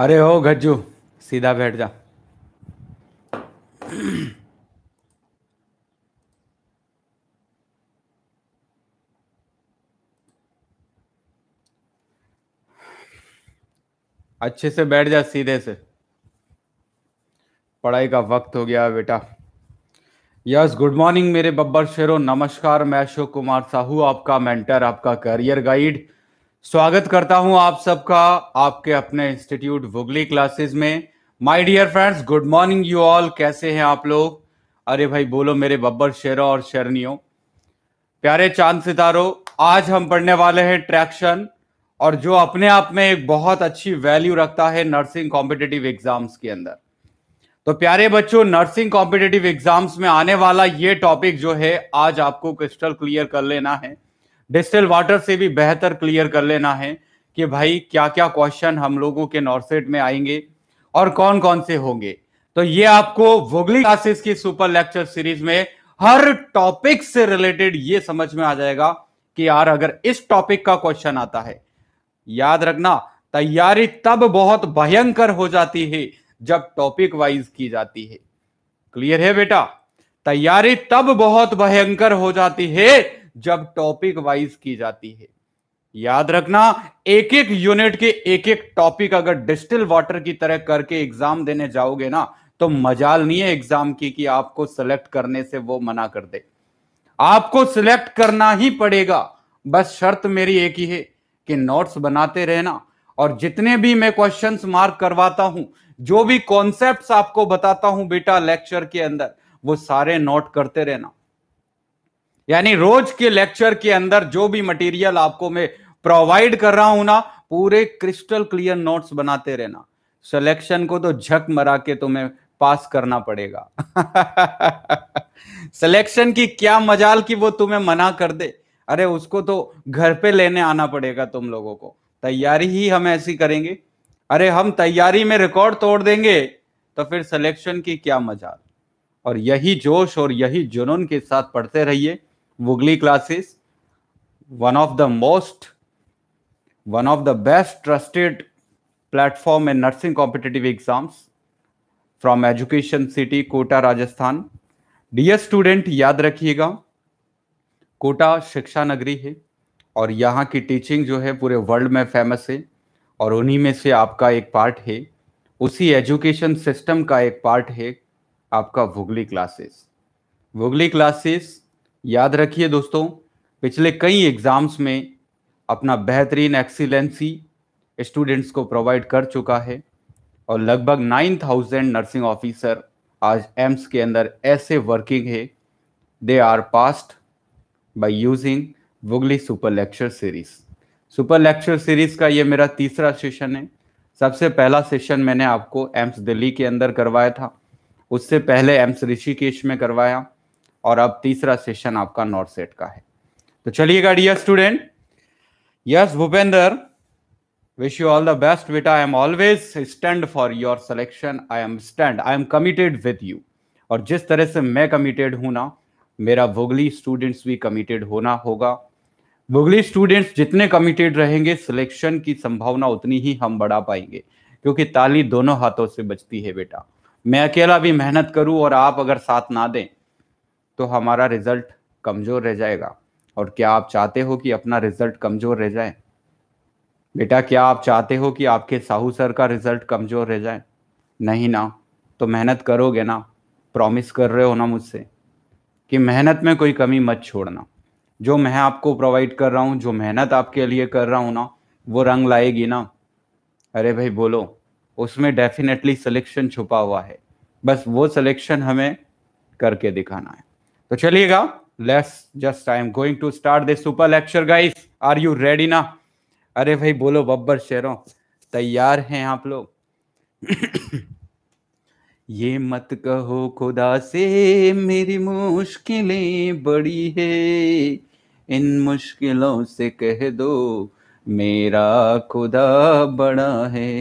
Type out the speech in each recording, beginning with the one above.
अरे हो गज्जू सीधा बैठ जा अच्छे से बैठ जा सीधे से पढ़ाई का वक्त हो गया बेटा यस गुड मॉर्निंग मेरे बब्बर शेरों नमस्कार मैं अशोक कुमार साहू आपका मेंटर आपका करियर गाइड स्वागत करता हूं आप सबका आपके अपने इंस्टीट्यूट वुगली क्लासेस में my dear friends good morning you all कैसे हैं आप लोग अरे भाई बोलो मेरे बब्बर शेरों और शेरनियों प्यारे चांद सितारों आज हम पढ़ने वाले हैं ट्रैक्शन और जो अपने आप में एक बहुत अच्छी वैल्यू रखता है नर्सिंग कॉम्पिटेटिव एग्जाम्स के अंदर तो प्यारे बच्चों नर्सिंग कॉम्पिटेटिव एग्जाम्स में आने वाला ये टॉपिक जो है आज आपको क्रिस्टल क्लियर कर लेना है डिस्टिल वाटर से भी बेहतर क्लियर कर लेना है कि भाई क्या क्या क्वेश्चन हम लोगों के नॉर्सेट में आएंगे और कौन कौन से होंगे तो ये आपको वोगली क्लासेस की सुपर लेक्चर सीरीज में हर टॉपिक से रिलेटेड ये समझ में आ जाएगा कि यार अगर इस टॉपिक का क्वेश्चन आता है याद रखना तैयारी तब बहुत भयंकर हो जाती है जब टॉपिक वाइज की जाती है क्लियर है बेटा तैयारी तब बहुत भयंकर हो जाती है जब टॉपिक वाइज की जाती है याद रखना एक एक यूनिट के एक एक टॉपिक अगर डिस्टिल वाटर की तरह करके एग्जाम देने जाओगे ना तो मजाल नहीं है एग्जाम की कि आपको सिलेक्ट करने से वो मना कर दे आपको सिलेक्ट करना ही पड़ेगा बस शर्त मेरी एक ही है कि नोट्स बनाते रहना और जितने भी मैं क्वेश्चन मार्क करवाता हूं जो भी कॉन्सेप्ट आपको बताता हूं बेटा लेक्चर के अंदर वो सारे नोट करते रहना यानी रोज के लेक्चर के अंदर जो भी मटेरियल आपको मैं प्रोवाइड कर रहा हूं ना पूरे क्रिस्टल क्लियर नोट्स बनाते रहना सिलेक्शन को तो झक मरा के तुम्हें पास करना पड़ेगा सिलेक्शन की क्या मजाल की वो तुम्हें मना कर दे अरे उसको तो घर पे लेने आना पड़ेगा तुम लोगों को तैयारी ही हम ऐसी करेंगे अरे हम तैयारी में रिकॉर्ड तोड़ देंगे तो फिर सिलेक्शन की क्या मजाल और यही जोश और यही जुनून के साथ पढ़ते रहिए वुगली classes one of the most one of the best trusted platform in nursing competitive exams from education city Kota Rajasthan डीएस स्टूडेंट याद रखिएगा कोटा शिक्षा नगरी है और यहाँ की टीचिंग जो है पूरे वर्ल्ड में फेमस है और उन्हीं में से आपका एक पार्ट है उसी एजुकेशन सिस्टम का एक पार्ट है आपका वुगली क्लासेस वुगली क्लासेस याद रखिए दोस्तों पिछले कई एग्ज़ाम्स में अपना बेहतरीन एक्सीलेंसी स्टूडेंट्स को प्रोवाइड कर चुका है और लगभग 9000 नर्सिंग ऑफिसर आज एम्स के अंदर ऐसे वर्किंग है they are past by using वुगली super lecture series super lecture series का ये मेरा तीसरा सेशन है सबसे पहला सेशन मैंने आपको एम्स दिल्ली के अंदर करवाया था उससे पहले एम्स ऋषिकेश में करवाया और अब तीसरा सेशन आपका नॉर्थ सेट का है तो चलिएगा dear student yes Bhupendra wish you all the best vita I am always stand for your selection I am stand I am committed with you और जिस तरह से मैं कमिटेड हूं ना मेरा वोगली स्टूडेंट्स भी कमिटेड होना होगा वोगली स्टूडेंट्स जितने कमिटेड रहेंगे सिलेक्शन की संभावना उतनी ही हम बढ़ा पाएंगे क्योंकि ताली दोनों हाथों से बचती है बेटा मैं अकेला भी मेहनत करूं और आप अगर साथ ना दें तो हमारा रिजल्ट कमज़ोर रह जाएगा और क्या आप चाहते हो कि अपना रिजल्ट कमज़ोर रह जाए बेटा क्या आप चाहते हो कि आपके साहू सर का रिजल्ट कमज़ोर रह जाए नहीं ना तो मेहनत करोगे ना प्रॉमिस कर रहे हो ना मुझसे कि मेहनत में कोई कमी मत छोड़ना जो मैं आपको प्रोवाइड कर रहा हूँ जो मेहनत आपके लिए कर रहा हूँ ना वो रंग लाएगी ना अरे भाई बोलो उसमें डेफिनेटली सिलेक्शन छुपा हुआ है बस वो सिलेक्शन हमें करके दिखाना है तो चलिएगा let's just I am going to start this super lecture guys are you ready ना अरे भाई बोलो बब्बर शेरों तैयार हैं आप लोग ये मत कहो खुदा से मेरी मुश्किलें बड़ी है इन मुश्किलों से कह दो मेरा खुदा बड़ा है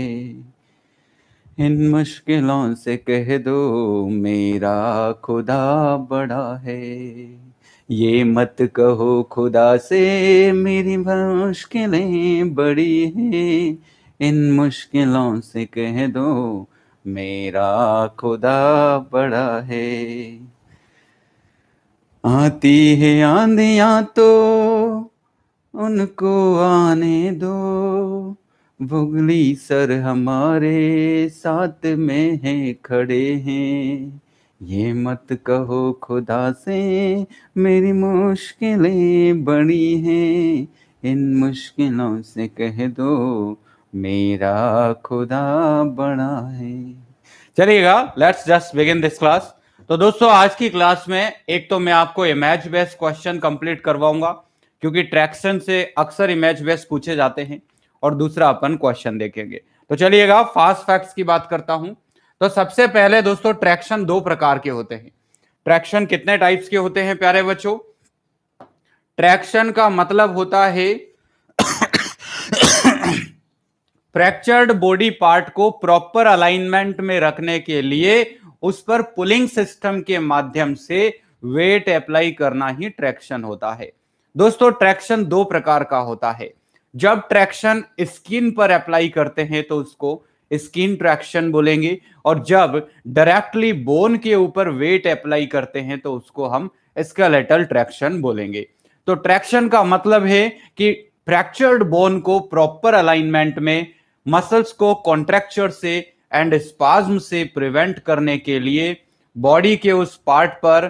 इन मुश्किलों से कह दो मेरा खुदा बड़ा है ये मत कहो खुदा से मेरी मुश्किलें बड़ी हैं इन मुश्किलों से कह दो मेरा खुदा बड़ा है आती है आंधियां तो उनको आने दो भुगली सर हमारे साथ में हैं खड़े हैं ये मत कहो खुदा से मेरी मुश्किलें बड़ी हैं इन मुश्किलों से कह दो मेरा खुदा बड़ा है चलिएगा let's just begin this class तो दोस्तों आज की क्लास में एक तो मैं आपको इमेज बेस्ड क्वेश्चन कंप्लीट करवाऊंगा क्योंकि ट्रैक्शन से अक्सर इमेज बेस्ड पूछे जाते हैं और दूसरा अपन क्वेश्चन देखेंगे तो चलिएगा फास्ट फैक्ट्स की बात करता हूं तो सबसे पहले दोस्तों ट्रैक्शन दो प्रकार के होते हैं ट्रैक्शन कितने टाइप्स के होते हैं प्यारे बच्चों ट्रैक्शन का मतलब होता है फ्रैक्चर्ड बॉडी पार्ट को प्रॉपर अलाइनमेंट में रखने के लिए उस पर पुलिंग सिस्टम के माध्यम से वेट अप्लाई करना ही ट्रैक्शन होता है दोस्तों ट्रैक्शन दो प्रकार का होता है जब ट्रैक्शन स्किन पर अप्लाई करते हैं तो उसको स्किन ट्रैक्शन बोलेंगे और जब डायरेक्टली बोन के ऊपर वेट अप्लाई करते हैं तो उसको हम स्केलेटल ट्रैक्शन बोलेंगे तो ट्रैक्शन का मतलब है कि फ्रैक्चर्ड बोन को प्रॉपर अलाइनमेंट में मसल्स को कॉन्ट्रैक्चर से एंड स्पाज्म से प्रिवेंट करने के लिए बॉडी के उस पार्ट पर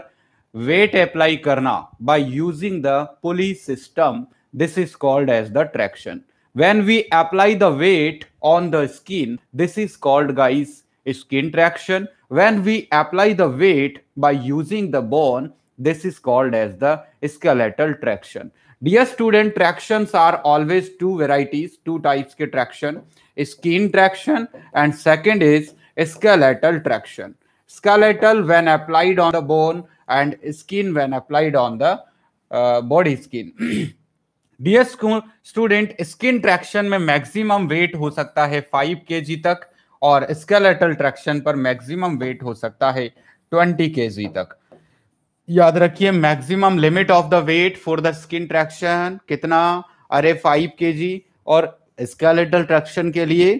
वेट अप्लाई करना by using the pulley system This is called as the traction. When we apply the weight on the skin, this is called guys skin traction. When we apply the weight by using the bone, this is called as the skeletal traction. Dear student, tractions are always two varieties, two types of traction, skin traction and second is skeletal traction. Skeletal when applied on the bone and skin when applied on the uh, body skin. डीएस student skin traction में maximum weight हो सकता है five के तक और skeletal traction पर maximum weight हो सकता है ट्वेंटी के तक याद रखिए maximum limit of the weight for the skin traction कितना अरे फाइव के और स्केलेटल ट्रैक्शन के लिए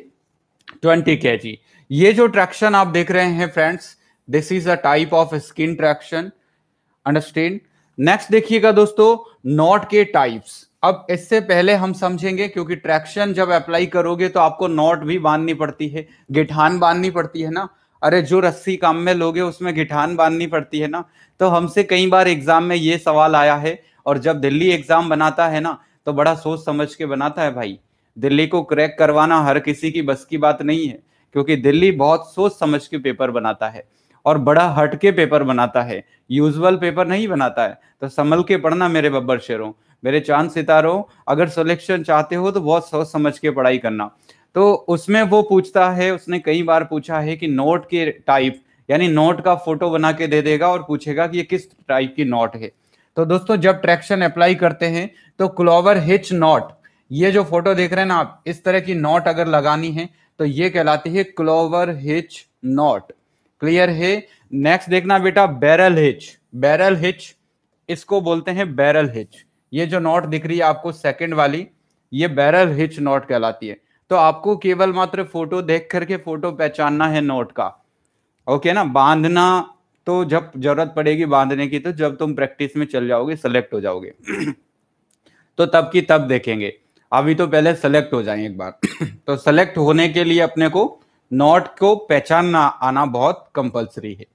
ट्वेंटी के ये जो ट्रैक्शन आप देख रहे हैं friends this is a type of skin traction understand next देखिएगा दोस्तों नॉट के टाइप्स अब इससे पहले हम समझेंगे क्योंकि ट्रैक्शन जब अप्लाई करोगे तो आपको नॉट भी बांधनी पड़ती है गिठान बांधनी पड़ती है ना अरे जो रस्सी काम में लोगे उसमें गिठान बांधनी पड़ती है ना तो हमसे कई बार एग्जाम में ये सवाल आया है और जब दिल्ली एग्जाम बनाता है ना तो बड़ा सोच समझ के बनाता है भाई दिल्ली को क्रैक करवाना हर किसी की बस की बात नहीं है क्योंकि दिल्ली बहुत सोच समझ के पेपर बनाता है और बड़ा हटके पेपर बनाता है यूजुअल पेपर नहीं बनाता है तो संभल के पढ़ना मेरे बब्बर शेरों मेरे चांद सितारों अगर सिलेक्शन चाहते हो तो बहुत सोच समझ के पढ़ाई करना तो उसमें वो पूछता है उसने कई बार पूछा है कि नोट के टाइप यानी नोट का फोटो बना के दे देगा और पूछेगा कि ये किस टाइप की नोट है तो दोस्तों जब ट्रैक्शन अप्लाई करते हैं तो क्लोवर हिच नॉट ये जो फोटो देख रहे हैं ना आप इस तरह की नॉट अगर लगानी है तो ये कहलाती है क्लोवर हिच नॉट क्लियर है नेक्स्ट देखना बेटा बैरल हिच बैरल हिच इसको बोलते हैं बैरल हिच ये जो नॉट दिख रही है आपको सेकंड वाली ये बैरल हिच नॉट कहलाती है तो आपको केवल मात्र फोटो देख करके फोटो पहचानना है नोट का ओके ना बांधना तो जब जरूरत पड़ेगी बांधने की तो जब तुम प्रैक्टिस में चल जाओगे सेलेक्ट हो जाओगे तो तब की तब देखेंगे अभी तो पहले सेलेक्ट हो जाए एक बार तो सेलेक्ट होने के लिए अपने को नॉट को पहचानना आना बहुत कंपलसरी है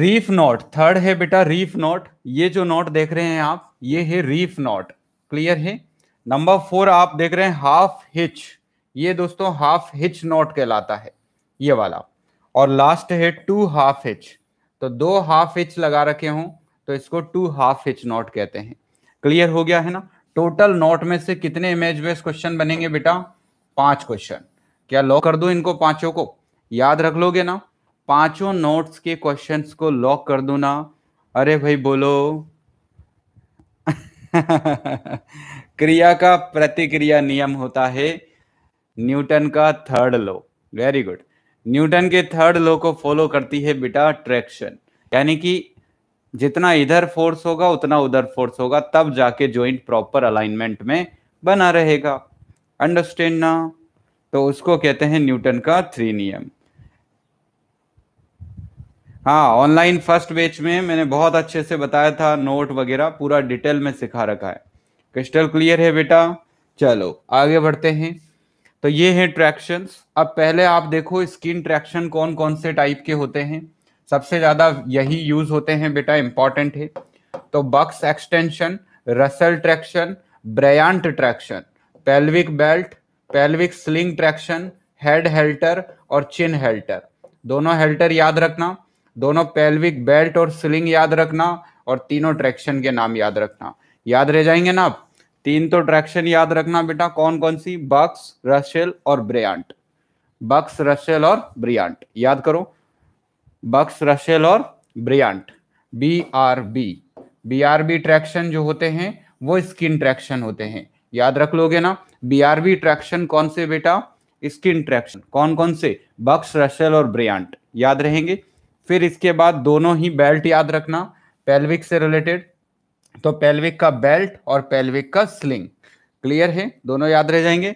रीफ नॉट थर्ड है बेटा रीफ नॉट ये जो नॉट देख रहे हैं आप ये है रीफ नॉट क्लियर है नंबर फोर आप देख रहे हैं हाफ हिच ये दोस्तों हाफ हिच नॉट कहलाता है ये वाला और लास्ट है टू हाफ हिच तो दो हाफ हिच लगा रखे हों तो इसको टू हाफ हिच नॉट कहते हैं क्लियर हो गया है ना टोटल नॉट में से कितने इमेज बेस क्वेश्चन बनेंगे बेटा पांच क्वेश्चन क्या लॉक कर दो इनको पांचों को याद रख लोगे ना पांचों नोट्स के क्वेश्चंस को लॉक कर दो ना अरे भाई बोलो क्रिया का प्रतिक्रिया नियम होता है न्यूटन का third law very good Newton के थर्ड लो को फॉलो करती है बेटा ट्रैक्शन यानी कि जितना इधर फोर्स होगा उतना उधर फोर्स होगा तब जाके जॉइंट प्रॉपर अलाइनमेंट में बना रहेगा अंडरस्टैंड ना तो उसको कहते हैं न्यूटन का थ्री नियम हाँ ऑनलाइन फर्स्ट बेच में मैंने बहुत अच्छे से बताया था नोट वगैरह पूरा डिटेल में सिखा रखा है क्रिस्टल क्लियर है बेटा चलो आगे बढ़ते हैं तो ये है ट्रैक्शन अब पहले आप देखो स्किन ट्रैक्शन कौन कौन से टाइप के होते हैं सबसे ज़्यादा यही यूज होते हैं बेटा इंपॉर्टेंट है तो Buck's extension Russell traction Bryant traction pelvic belt pelvic sling traction head halter और चिन हेल्टर दोनों हेल्टर याद रखना दोनों पेल्विक बेल्ट और स्लिंग याद रखना और तीनों ट्रैक्शन के नाम याद रखना याद रह जाएंगे ना आप तीन तो ट्रैक्शन याद रखना बेटा कौन कौन सी बक्स रशेल और ब्रियांट बक्स रशेल और ब्रियांट याद करो बक्स रशेल और Bryant B R B B R B traction जो होते हैं वो स्किन ट्रैक्शन होते हैं याद रख लोगे ना बी आर बी ट्रैक्शन कौन से बेटा स्किन ट्रैक्शन कौन कौन से बक्स रशेल और ब्रियांट याद रहेंगे फिर इसके बाद दोनों ही बेल्ट याद रखना पेल्विक से रिलेटेड तो पेल्विक का बेल्ट और पेल्विक का स्लिंग क्लियर है दोनों याद रह जाएंगे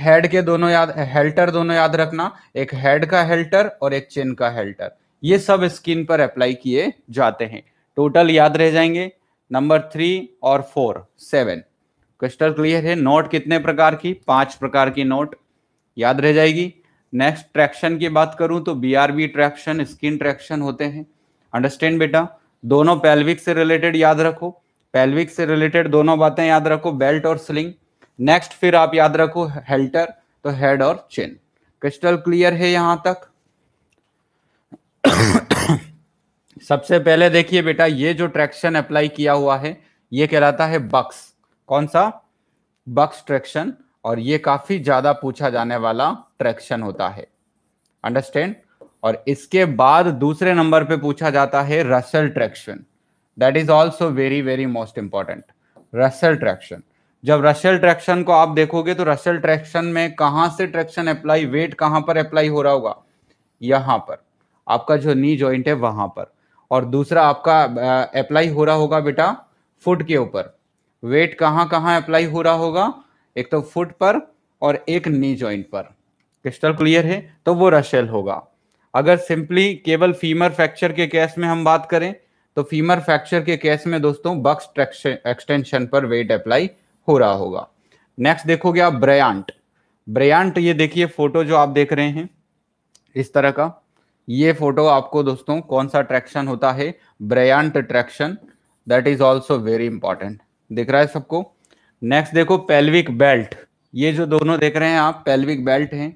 हेड के दोनों याद हेल्टर दोनों याद रखना एक हेड का हेल्टर और एक चिन का हेल्टर ये सब स्किन पर अप्लाई किए जाते हैं टोटल याद रह जाएंगे नंबर थ्री और फोर सेवन क्रिस्टल क्लियर है नोट कितने प्रकार की पांच प्रकार की नोट याद रह जाएगी नेक्स्ट ट्रैक्शन की बात करूं तो बीआरबी ट्रैक्शन स्किन ट्रैक्शन होते हैं अंडरस्टैंड बेटा दोनों पेल्विक से रिलेटेड याद रखो पेल्विक से रिलेटेड दोनों बातें याद रखो बेल्ट और स्लिंग नेक्स्ट फिर आप याद रखो हेल्टर तो हेड और चेन क्रिस्टल क्लियर है यहां तक सबसे पहले देखिए बेटा ये जो ट्रैक्शन अप्लाई किया हुआ है ये कहलाता है बक्स कौन सा बक्स ट्रैक्शन और ये काफी ज्यादा पूछा जाने वाला ट्रैक्शन होता है अंडरस्टैंड और इसके बाद दूसरे नंबर पे पूछा जाता है Russell traction that is also very very most important Russell traction जब रसल ट्रैक्शन को आप देखोगे तो रसल ट्रैक्शन में कहा से ट्रैक्शन अप्लाई वेट कहां पर अप्लाई हो रहा होगा यहां पर आपका जो नी जॉइंट है वहां पर और दूसरा आपका अप्लाई हो रहा होगा बेटा फुट के ऊपर वेट कहां कहां अप्लाई हो रहा होगा एक तो फुट पर और एक नी ज्वाइंट पर क्रिस्टल क्लियर है तो वो रशेल होगा अगर सिंपली केवल फीमर फ्रैक्चर के केस में हम बात करें तो फीमर फ्रैक्चर के केस में दोस्तों बक्स एक्सटेंशन पर वेट अप्लाई हो रहा होगा नेक्स्ट देखोगे आप ब्रयांट ब्रयांट ये देखिए फोटो जो आप देख रहे हैं इस तरह का ये फोटो आपको दोस्तों कौन सा ट्रैक्शन होता है Bryant traction that is also very important दिख रहा है सबको नेक्स्ट देखो पेल्विक बेल्ट ये जो दोनों देख रहे हैं आप पेल्विक बेल्ट हैं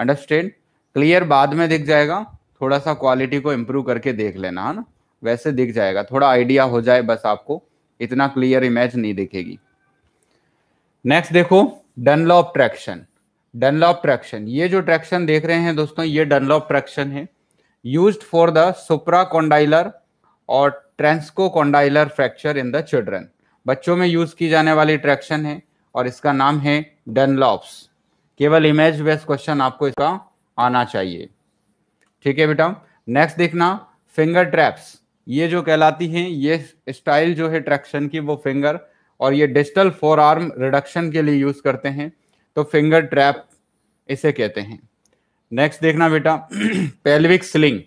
अंडरस्टैंड क्लियर बाद में दिख जाएगा थोड़ा सा क्वालिटी को इम्प्रूव करके देख लेना है ना वैसे दिख जाएगा थोड़ा आइडिया हो जाए बस आपको इतना क्लियर इमेज नहीं दिखेगी नेक्स्ट देखो डनलॉप ट्रैक्शन डनलॉप ट्रैक्शन ये जो ट्रैक्शन देख रहे हैं दोस्तों ये डनलॉप ट्रैक्शन है use for the supracondylar और transcondylar fracture in the children बच्चों में यूज की जाने वाली ट्रैक्शन है और इसका नाम है डनलॉप्स केवल इमेज बेस्ड क्वेश्चन आपको इसका आना चाहिए ठीक है बेटा नेक्स्ट देखना फिंगर ट्रैप्स ये जो कहलाती हैं ये स्टाइल जो है ट्रैक्शन की वो फिंगर और ये डिजिटल फोर आर्म रिडक्शन के लिए यूज करते हैं तो फिंगर ट्रैप इसे कहते हैं नेक्स्ट देखना बेटा पेल्विक स्लिंग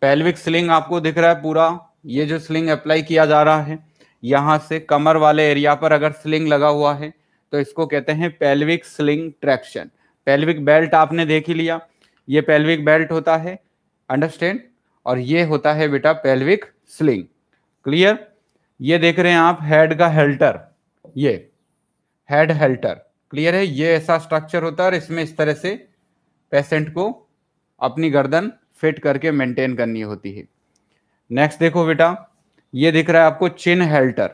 पेल्विक स्लिंग आपको दिख रहा है पूरा ये जो स्लिंग अप्लाई किया जा रहा है यहाँ से कमर वाले एरिया पर अगर स्लिंग लगा हुआ है तो इसको कहते हैं pelvic sling traction pelvic belt आपने देख ही लिया ये पेल्विक बेल्ट होता है अंडरस्टैंड और ये होता है बेटा पेल्विक स्लिंग क्लियर ये देख रहे हैं आप हेड का हेल्टर ये हेड हेल्टर क्लियर है ये ऐसा स्ट्रक्चर होता है और इसमें इस तरह से पेशेंट को अपनी गर्दन फिट करके मेंटेन करनी होती है नेक्स्ट देखो बेटा ये दिख रहा है आपको चिन हेल्टर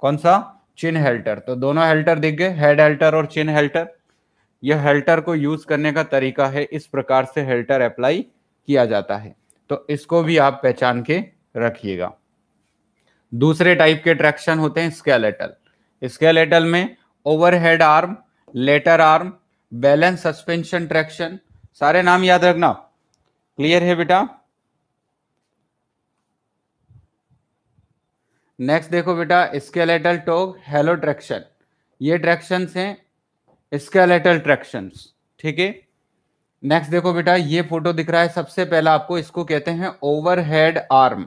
कौन सा चिन हेल्टर तो दोनों हेल्टर दिख गए हेड हेल्टर और चिन हेल्टर यह हेल्टर को यूज करने का तरीका है इस प्रकार से हेल्टर अप्लाई किया जाता है तो इसको भी आप पहचान के रखिएगा दूसरे टाइप के ट्रैक्शन होते हैं स्केलेटल स्केलेटल में overhead arm lateral arm balance suspension traction सारे नाम याद रखना क्लियर है बेटा नेक्स्ट देखो बेटा स्केलेटल टोग हेलो ट्रैक्शन ये ट्रैक्शन हैं स्केलेटल ट्रैक्शन ठीक है नेक्स्ट देखो बेटा ये फोटो दिख रहा है सबसे पहला आपको इसको कहते हैं ओवरहेड आर्म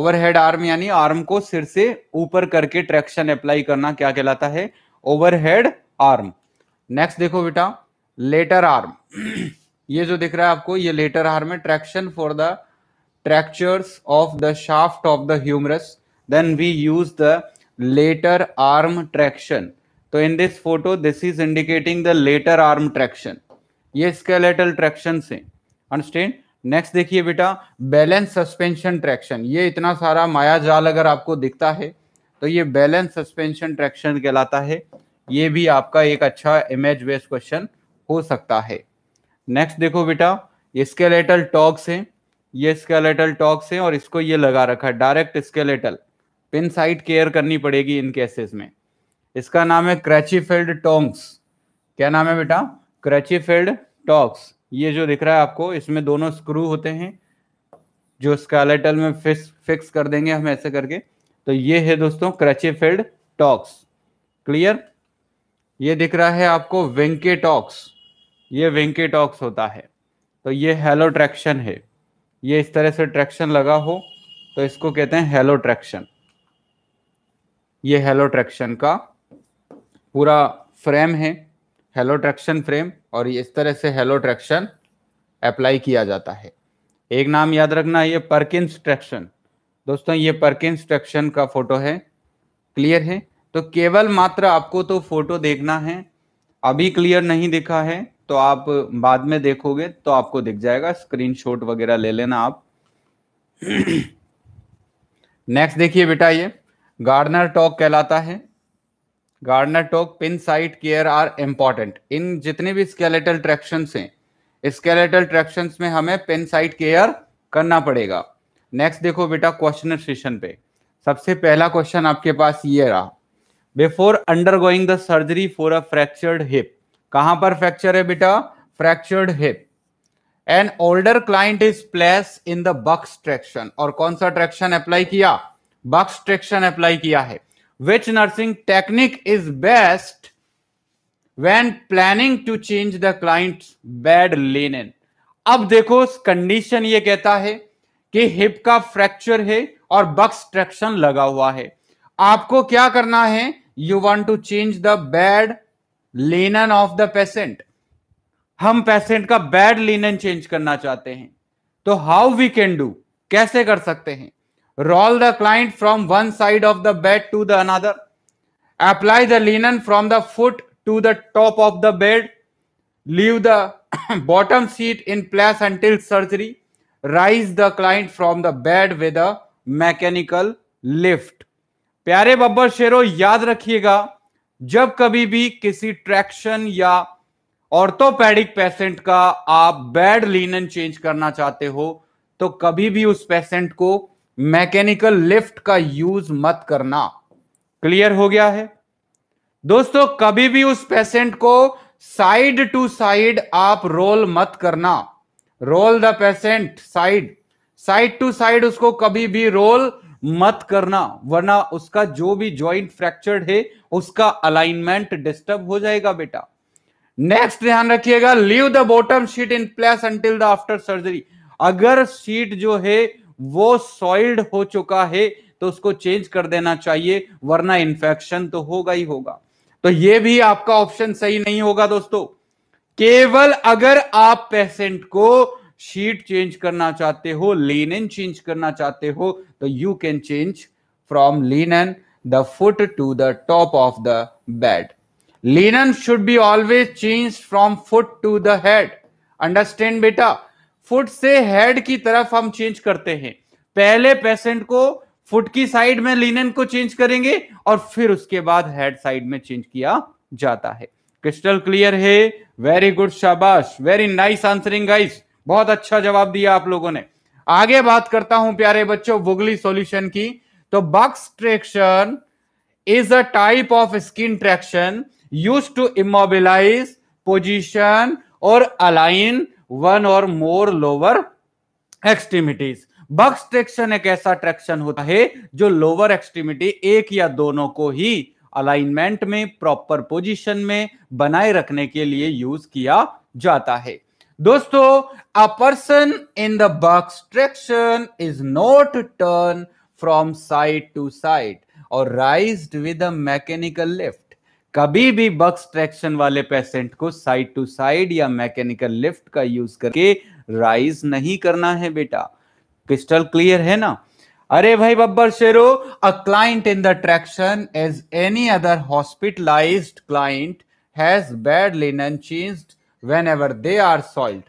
ओवरहेड आर्म यानी आर्म को सिर से ऊपर करके ट्रैक्शन अप्लाई करना क्या कहलाता है ओवरहेड आर्म नेक्स्ट देखो बेटा लेटर आर्म ये जो दिख रहा है आपको ये लेटर आर्म है traction for the fractures of the shaft of the humerus then we use the later arm traction so तो in this photo this is indicating the later arm traction ye skeletal traction se understand next देखिए बेटा balance suspension traction ये इतना सारा माया जाल अगर आपको दिखता है तो ये बैलेंस सस्पेंशन ट्रैक्शन कहलाता है ये भी आपका एक अच्छा इमेज बेस्ड क्वेश्चन हो सकता है नेक्स्ट देखो बेटा स्केलेटल टॉक्स है ये स्केलेटल टॉक्स है और इसको ये लगा रखा है direct skeletal pin site care करनी पड़ेगी इन केसेस में इसका नाम है क्रैचीफील्ड टोंग्स क्या नाम है बेटा क्रैचीफील्ड टॉक्स ये जो दिख रहा है आपको इसमें दोनों स्क्रू होते हैं जो स्कैलेटल में फिक्स फिक्स कर देंगे हम ऐसे करके तो ये है दोस्तों फील्ड टॉक्स क्लियर ये दिख रहा है आपको टॉक्स ये वेंकेटॉक्स होता है तो ये हेलो ट्रैक्शन है ये इस तरह से ट्रैक्शन लगा हो तो इसको कहते हैं हेलो ट्रैक्शन ये हेलो ट्रैक्शन का पूरा फ्रेम है हेलो ट्रैक्शन फ्रेम और इस तरह से हेलो ट्रैक्शन अप्लाई किया जाता है एक नाम याद रखना ये परकिंस ट्रैक्शन दोस्तों ये परकिंस ट्रैक्शन का फोटो है क्लियर है तो केवल मात्र आपको तो फोटो देखना है अभी क्लियर नहीं दिखा है तो आप बाद में देखोगे तो आपको दिख जाएगा स्क्रीनशॉट वगैरह ले लेना आप नेक्स्ट देखिए बेटा ये गार्डनर टॉक कहलाता है Gardner tong pin site care are important in जितने भी स्केलेटल ट्रैक्शन हैं स्केलेटल ट्रैक्शन में हमें पिन साइट केयर करना पड़ेगा नेक्स्ट देखो बेटा क्वेश्चन सेशन पे सबसे पहला क्वेश्चन आपके पास ये रहा before undergoing the surgery for a fractured hip कहां पर फ्रैक्चर है बेटा fractured hip an older client is place in the Buck's traction और कौन सा ट्रैक्शन अप्लाई किया बक्स ट्रेक्शन अप्लाई किया है which nursing technique is best when planning to change the client bed linen अब देखो कंडीशन ये कहता है कि हिप का फ्रैक्चर है और बक्स ट्रेक्शन लगा हुआ है आपको क्या करना है you want to change the bed linen of the patient हम पेशेंट का बेड लेनन चेंज करना चाहते हैं तो हाउ वी कैन डू कैसे कर सकते हैं roll the client from one side of the bed to the another apply the linen from the foot to the top of the bed leave the bottom seat in place until surgery raise the client from the bed with a mechanical lift प्यारे बब्बर शेरो याद रखिएगा जब कभी भी किसी traction या orthopaedic patient का आप बेड लिनन चेंज करना चाहते हो तो कभी भी उस पेशेंट को मैकेनिकल लिफ्ट का यूज मत करना क्लियर हो गया है दोस्तों कभी भी उस पेशेंट को साइड टू साइड आप रोल मत करना roll the patient side side to side उसको कभी भी रोल मत करना वरना उसका जो भी जॉइंट फ्रैक्चर्ड है उसका अलाइनमेंट डिस्टर्ब हो जाएगा बेटा नेक्स्ट ध्यान रखिएगा leave the bottom sheet in place until the after surgery अगर शीट जो है वो सॉइल्ड हो चुका है तो उसको चेंज कर देना चाहिए वरना इंफेक्शन तो होगा ही होगा तो ये भी आपका ऑप्शन सही नहीं होगा दोस्तों केवल अगर आप पेशेंट को शीट चेंज करना चाहते हो लेन चेंज करना चाहते हो तो you can change from linen the foot to the top of the bed linen should be always change from foot to the head understand बेटा फुट से हेड की तरफ हम चेंज करते हैं पहले पेशेंट को फुट की साइड में लिनन को चेंज करेंगे और फिर उसके बाद हेड साइड में चेंज किया जाता है क्रिस्टल क्लियर है वेरी गुड शाबाश वेरी नाइस आंसरिंग गाइस बहुत अच्छा जवाब दिया आप लोगों ने आगे बात करता हूं प्यारे बच्चों वुगली सॉल्यूशन की तो Buck's traction is a type of skin traction use to immobilize position और अलाइन वन और more lower extremities Buck's traction एक ऐसा ट्रैक्शन होता है जो लोअर एक्सट्रीमिटी एक या दोनों को ही अलाइनमेंट में प्रॉपर पोजीशन में बनाए रखने के लिए यूज किया जाता है दोस्तों a person in the Buck's traction is not turn from side to side और raised with a mechanical lift कभी भी बक्स ट्रैक्शन वाले पेशेंट को साइड टू साइड या मैकेनिकल लिफ्ट का यूज करके राइज नहीं करना है बेटा क्रिस्टल क्लियर है ना अरे भाई बब्बर शेरो a client in the traction as any other hospitalize client has bed linen change whenever they are soiled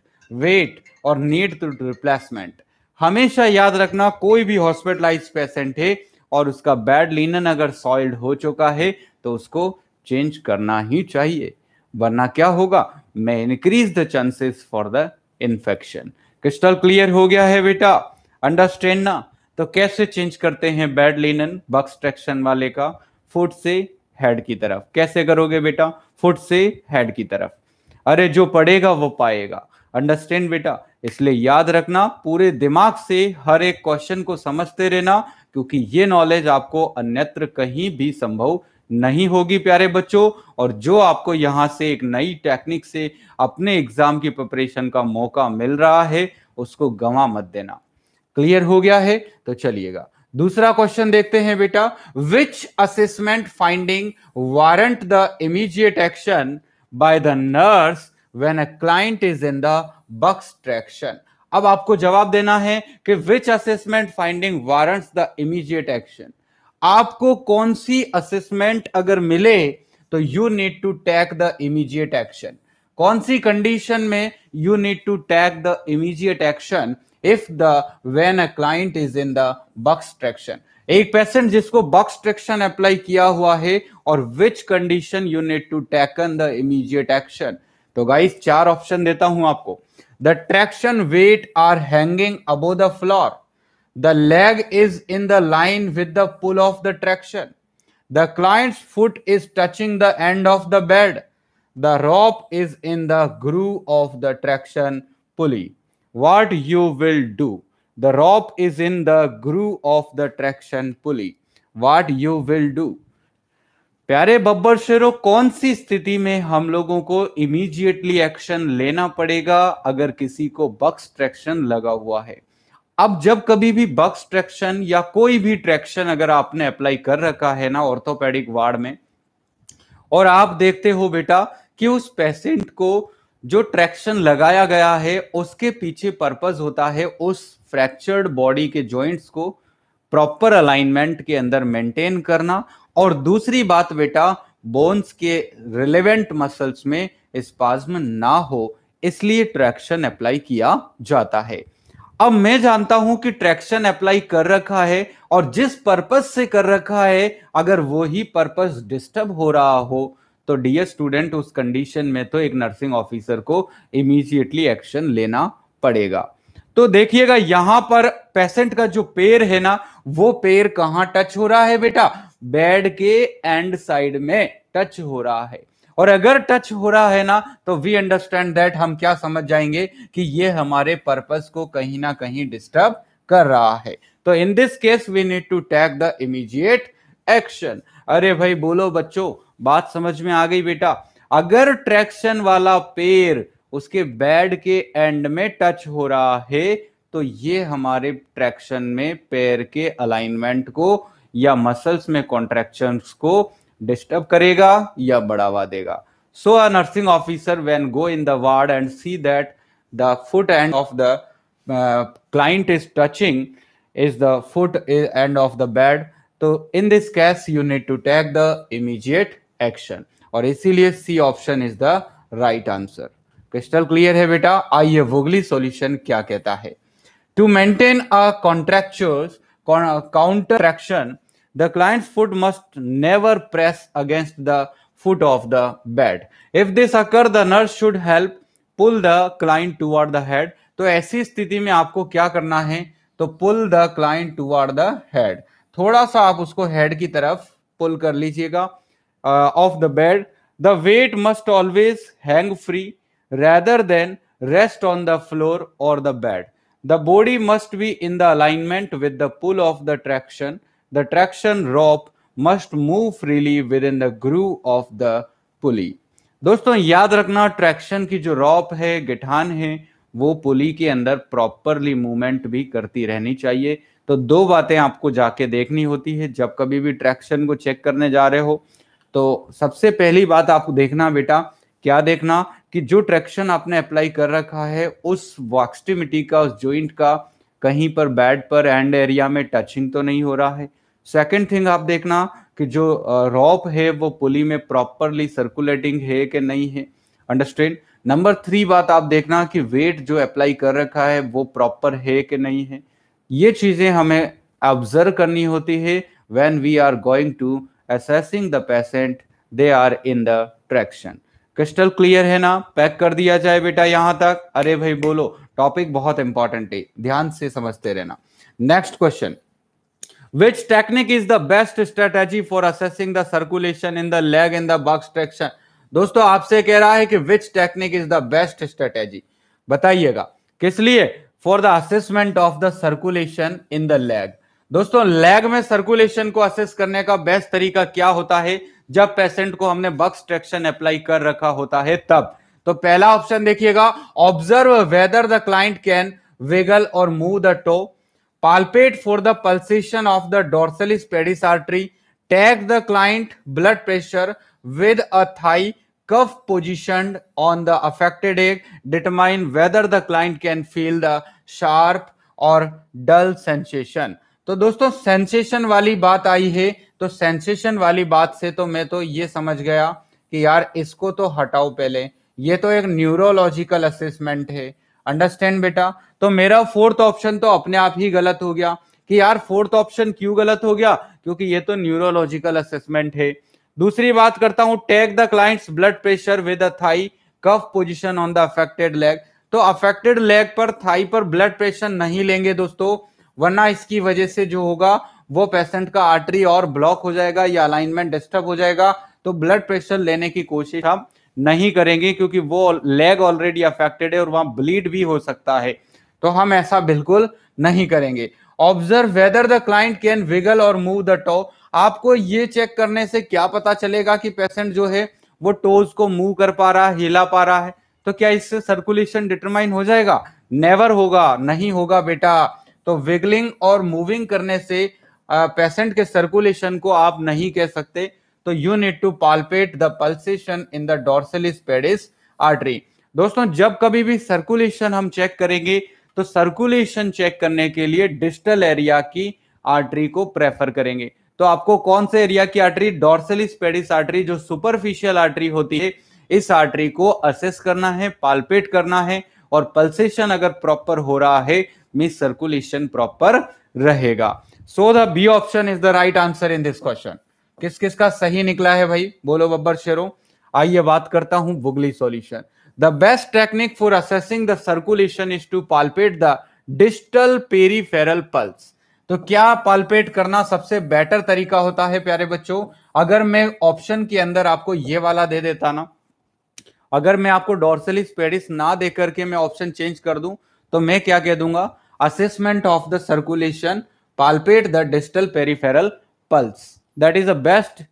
wet और नीड टू रिप्लेसमेंट हमेशा याद रखना कोई भी हॉस्पिटलाइज पेशेंट है और उसका बैड लिनन अगर सॉइल्ड हो चुका है तो उसको चेंज करना ही चाहिए वरना क्या होगा may increase the chances for the infection crystal clear हो गया है बेटा अंडरस्टैंड ना तो कैसे चेंज करते हैं बेड लिनन बक्स ट्रैक्शन वाले का फुट से हेड की तरफ कैसे करोगे बेटा फुट से हेड की तरफ अरे जो पढ़ेगा वो पाएगा अंडरस्टैंड बेटा इसलिए याद रखना पूरे दिमाग से हर एक क्वेश्चन को समझते रहना क्योंकि ये नॉलेज आपको अन्यत्र कहीं भी संभव नहीं होगी प्यारे बच्चों और जो आपको यहां से एक नई टेक्निक से अपने एग्जाम की प्रिपरेशन का मौका मिल रहा है उसको गवा मत देना क्लियर हो गया है तो चलिएगा दूसरा क्वेश्चन देखते हैं बेटा which assessment finding warrant the immediate action by the nurse when a client is in the Buck's traction अब आपको जवाब देना है कि which assessment finding warrant the immediate action आपको कौन सी असेसमेंट अगर मिले तो you need to take the immediate action कौन सी कंडीशन में you need to take the immediate action if the when a client is in the Buck's traction एक पेशेंट जिसको बक्स ट्रैक्शन अप्लाई किया हुआ है और which condition you need to taken the immediate action तो guys चार option देता हूं आपको the traction weight are hanging above the floor The leg is in the line with the pull of the traction. The client's foot is touching the end of the bed. The rope is in the groove of the traction pulley. What you will do? The rope is in the groove of the traction pulley. What you will do? प्यारे बब्बर शेरों कौन सी स्थिति में हम लोगों को immediately action लेना पड़ेगा अगर किसी को बक्स ट्रैक्शन लगा हुआ है अब जब कभी भी बक्स ट्रैक्शन या कोई भी ट्रैक्शन अगर आपने अप्लाई कर रखा है ना ऑर्थोपेडिक वार्ड में और आप देखते हो बेटा कि उस पेशेंट को जो ट्रैक्शन लगाया गया है उसके पीछे पर्पज होता है उस फ्रैक्चर्ड बॉडी के जॉइंट्स को प्रॉपर अलाइनमेंट के अंदर मेंटेन करना और दूसरी बात बेटा बोन्स के रिलेवेंट मसल्स में स्पाज्म ना हो इसलिए ट्रैक्शन अप्लाई किया जाता है अब मैं जानता हूं कि ट्रैक्शन अप्लाई कर रखा है और जिस पर्पस से कर रखा है अगर वो ही पर्पस डिस्टर्ब हो रहा हो तो डी स्टूडेंट उस कंडीशन में तो एक नर्सिंग ऑफिसर को इमीजिएटली एक्शन लेना पड़ेगा तो देखिएगा यहां पर पेशेंट का जो पेड़ है ना वो पेड़ कहाँ टच हो रहा है बेटा बेड के एंड साइड में टच हो रहा है और अगर टच हो रहा है ना तो वी अंडरस्टैंड दैट हम क्या समझ जाएंगे कि ये हमारे पर्पस को कहीं ना कहीं डिस्टर्ब कर रहा है तो in this case we need to take the immediate action अरे भाई बोलो बच्चों बात समझ में आ गई बेटा अगर ट्रैक्शन वाला पेड़ उसके बेड के एंड में टच हो रहा है तो ये हमारे ट्रैक्शन में पैर के अलाइनमेंट को या मसल्स में कॉन्ट्रेक्शन को डिस्टर्ब करेगा या बढ़ावा देगा so a nursing officer when go in the ward and see that the foot end of the client is touching is the foot end of the bed तो in this case you need to take the immediate action और इसीलिए C option is the right answer crystal clear है बेटा आइए वोगली solution क्या कहता है to maintain a contracture counter action the client's foot must never press against the foot of the bed. If this occur, the nurse should help pull the client toward the head. तो ऐसी स्थिति में आपको क्या करना है तो pull the client toward the head थोड़ा सा आप उसको हेड की तरफ पुल कर लीजिएगा off the bed the weight must always hang free rather than rest on the floor और the bed the body must be in the alignment with the pull of the traction the traction rope must move freely within the groove of the pulley. दोस्तों याद रखना traction की जो रॉप है गिठान है वो पुली के अंदर प्रॉपरली मूवमेंट भी करती रहनी चाहिए तो दो बातें आपको जाके देखनी होती है जब कभी भी ट्रैक्शन को चेक करने जा रहे हो तो सबसे पहली बात आपको देखना बेटा क्या देखना कि जो ट्रैक्शन आपने अप्लाई कर रखा है उस वॉक्सटिमिटी का उस ज्वाइंट का कहीं पर बैड पर एंड एरिया में टचिंग तो नहीं हो रहा है सेकेंड थिंग आप देखना कि जो रॉप है वो पुली में प्रॉपरली सर्कुलेटिंग है कि नहीं है अंडरस्टैंड नंबर थ्री बात आप देखना कि वेट जो अप्लाई कर रखा है वो प्रॉपर है कि नहीं है ये चीजें हमें ऑब्जर्व करनी होती है when we are going to assessing the patient they are in the traction crystal clear है ना पैक कर दिया जाए बेटा यहां तक अरे भाई बोलो टॉपिक बहुत इंपॉर्टेंट है ध्यान से समझते रहना next question Which technique is the best strategy for assessing the circulation in the leg and the box traction? दोस्तों आपसे कह रहा है कि which technique is the best strategy बताइएगा किस लिए for the assessment of the circulation in the leg दोस्तों लेग में सर्कुलेशन को असेस करने का बेस्ट तरीका क्या होता है जब पेशेंट को हमने बक्स ट्रैक्शन अप्लाई कर रखा होता है तब तो पहला ऑप्शन देखिएगा observe whether the client can wiggle और move the toe palpate for the pulsation of the dorsalis pedis artery tag the client blood pressure with a thigh cuff positioned on the affected egg determine whether the client can feel the sharp और डल sensation तो दोस्तों sensation वाली बात आई है तो sensation वाली बात से तो मैं तो ये समझ गया कि यार इसको तो हटाओ पहले ये तो एक न्यूरोलॉजिकल असेसमेंट है अंडरस्टैंड बेटा तो मेरा फोर्थ ऑप्शन तो अपने आप ही गलत हो गया कि यार फोर्थ ऑप्शन क्यों गलत हो गया क्योंकि ये तो न्यूरोलॉजिकल असेसमेंट है दूसरी बात करता हूं take the client's blood pressure with a thigh cuff position on the affected leg तो अफेक्टेड लेग पर थाई पर ब्लड प्रेशर नहीं लेंगे दोस्तों वरना इसकी वजह से जो होगा वो पेशेंट का आर्टरी और ब्लॉक हो जाएगा या अलाइनमेंट डिस्टर्ब हो जाएगा तो ब्लड प्रेशर लेने की कोशिश हम नहीं करेंगे क्योंकि वो लेग ऑलरेडी अफेक्टेड है और वहां ब्लीड भी हो सकता है तो हम ऐसा बिल्कुल नहीं करेंगे observe whether the client can wiggle और मूव द टो आपको ये चेक करने से क्या पता चलेगा कि पेशेंट जो है वो टोज को मूव कर पा रहा है हिला पा रहा है तो क्या इससे सर्कुलेशन डिटरमाइन हो जाएगा नेवर होगा नहीं होगा बेटा तो विगलिंग और मूविंग करने से पेशेंट के सर्कुलेशन को आप नहीं कह सकते तो you need to palpate the pulsation in the dorsal pedis artery दोस्तों जब कभी भी सर्कुलेशन हम चेक करेंगे तो सर्कुलेशन चेक करने के लिए डिस्टल एरिया की आर्टरी को प्रेफर करेंगे तो आपको कौन से एरिया की आर्टरी डोर्सलिस पेडिस आर्टरी जो सुपरफिशियल आर्टरी होती है इस आर्टरी को असेस करना है पालपेट करना है और पल्सेशन अगर प्रॉपर हो रहा है मीन सर्कुलेशन प्रॉपर रहेगा so the B option is the right answer in this question किस किस का सही निकला है भाई बोलो बब्बर शेरो आइए बात करता हूं बुगली solution the best technique for assessing the circulation is to palpate the digital peripheral pulse तो क्या पालपेट करना सबसे बेटर तरीका होता है प्यारे बच्चों अगर मैं ऑप्शन के अंदर आपको ये वाला दे देता ना अगर मैं आपको डोर्सलिस पेडिस ना दे करके मैं ऑप्शन चेंज कर दूं तो मैं क्या कह दूंगा assessment of the circulation palpate the digital peripheral pulse that is the best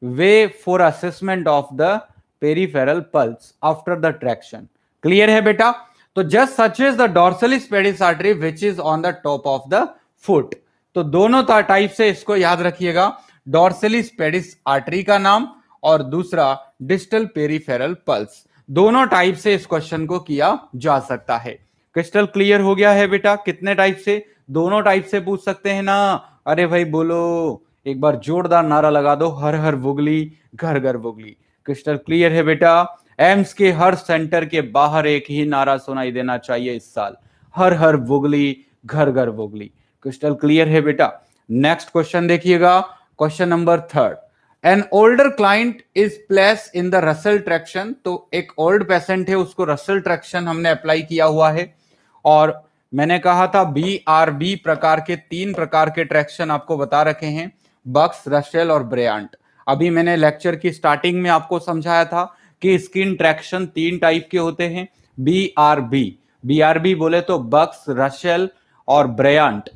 way for assessment of the peripheral pulse after the traction clear hai beta तो just such is the dorsalis pedis artery which is on the top of the foot तो दोनों type से इसको याद रखिएगा डॉर्सलिस pedis artery का नाम और दूसरा डिस्टल पेरीफेरल पल्स दोनों टाइप से इस क्वेश्चन को किया जा सकता है क्रिस्टल क्लियर हो गया है बेटा कितने टाइप से दोनों टाइप से पूछ सकते हैं ना अरे भाई बोलो एक बार जोरदार नारा लगा दो हर हर बुगली घर घर बुगली क्रिस्टल क्लियर है बेटा एम्स के हर सेंटर के बाहर एक ही नारा सुनाई देना चाहिए इस साल हर हर बुगली घर घर बुगली क्रिस्टल क्लियर है बेटा नेक्स्ट क्वेश्चन देखिएगा question number third an older client is place in the Russell traction तो एक ओल्ड पेशेंट है उसको रसल ट्रैक्शन हमने अप्लाई किया हुआ है और मैंने कहा था बी आर बी प्रकार के तीन प्रकार के ट्रैक्शन आपको बता रखे हैं बक्स रशेल और ब्रेयांट अभी मैंने लेक्चर की स्टार्टिंग में आपको समझाया था कि स्किन ट्रैक्शन तीन टाइप के होते हैं B R B B R B बोले तो बक्स रशेल और ब्रेयांट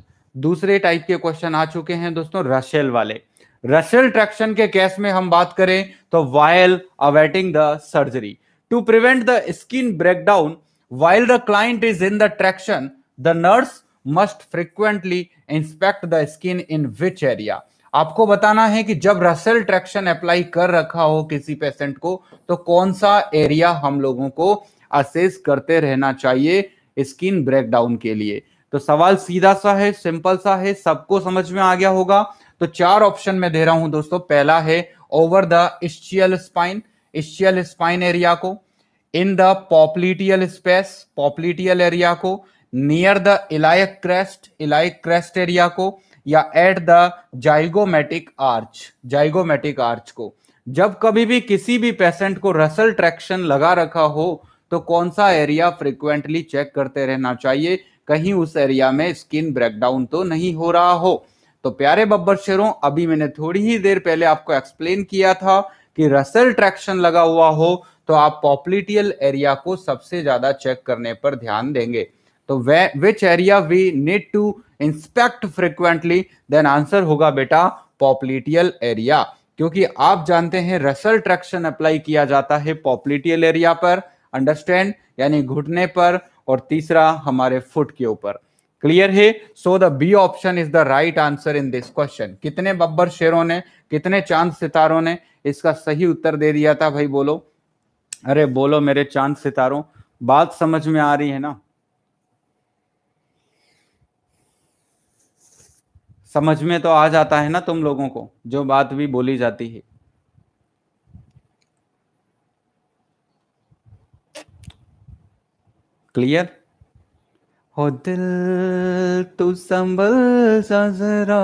दूसरे टाइप के क्वेश्चन आ चुके हैं दोस्तों रशेल वाले रशेल ट्रैक्शन के केस में हम बात करें तो while awaiting the surgery to prevent the skin breakdown while the client is in the traction the nurse must frequently inspect the skin in which area आपको बताना है कि जब रसल ट्रैक्शन अप्लाई कर रखा हो किसी पेशेंट को तो कौन सा एरिया हम लोगों को असेस करते रहना चाहिए स्किन ब्रेकडाउन के लिए तो सवाल सीधा सा है सिंपल सा है सबको समझ में आ गया होगा तो चार ऑप्शन में दे रहा हूं दोस्तों पहला है over the ischial spine ischial spine area को in the popliteal space popliteal area को near the iliac crest iliac crest area को या at the zygomatic arch zygomatic arch को जब कभी भी किसी भी पेशेंट को रसल ट्रैक्शन लगा रखा हो तो कौन सा एरिया फ्रिक्वेंटली चेक करते रहना चाहिए कहीं उस एरिया में स्किन ब्रेकडाउन तो नहीं हो रहा हो तो प्यारे बब्बर शेरों अभी मैंने थोड़ी ही देर पहले आपको एक्सप्लेन किया था कि रसल ट्रैक्शन लगा हुआ हो तो आप पॉपलिटियल एरिया को सबसे ज्यादा चेक करने पर ध्यान देंगे तो वे which area we need to inspect frequently then answer होगा बेटा पॉपलिटियल एरिया क्योंकि आप जानते हैं रसल ट्रैक्शन अप्लाई किया जाता है पॉपलिटियल एरिया पर अंडरस्टैंड यानी घुटने पर और तीसरा हमारे फुट के ऊपर क्लियर है so the B option is the right answer in this question कितने बब्बर शेरों ने कितने चांद सितारों ने इसका सही उत्तर दे दिया था भाई बोलो अरे बोलो मेरे चांद सितारों बात समझ में आ रही है ना समझ में तो आ जाता है ना तुम लोगों को जो बात भी बोली जाती है क्लियर हो दिल तू संभल सजरा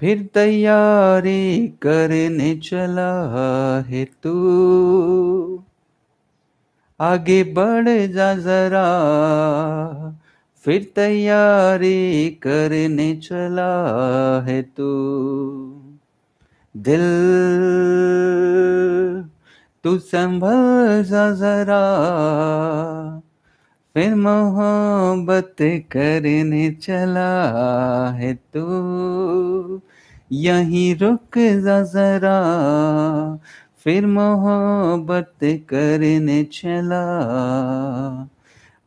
फिर तैयारी करने चला है तू आगे बढ़ जा जरा फिर तैयारी करने चला है तू दिल तू संभल जा जरा फिर मोहब्बत करने चला है तू यहीं रुक जा जरा फिर मोहब्बत करने चला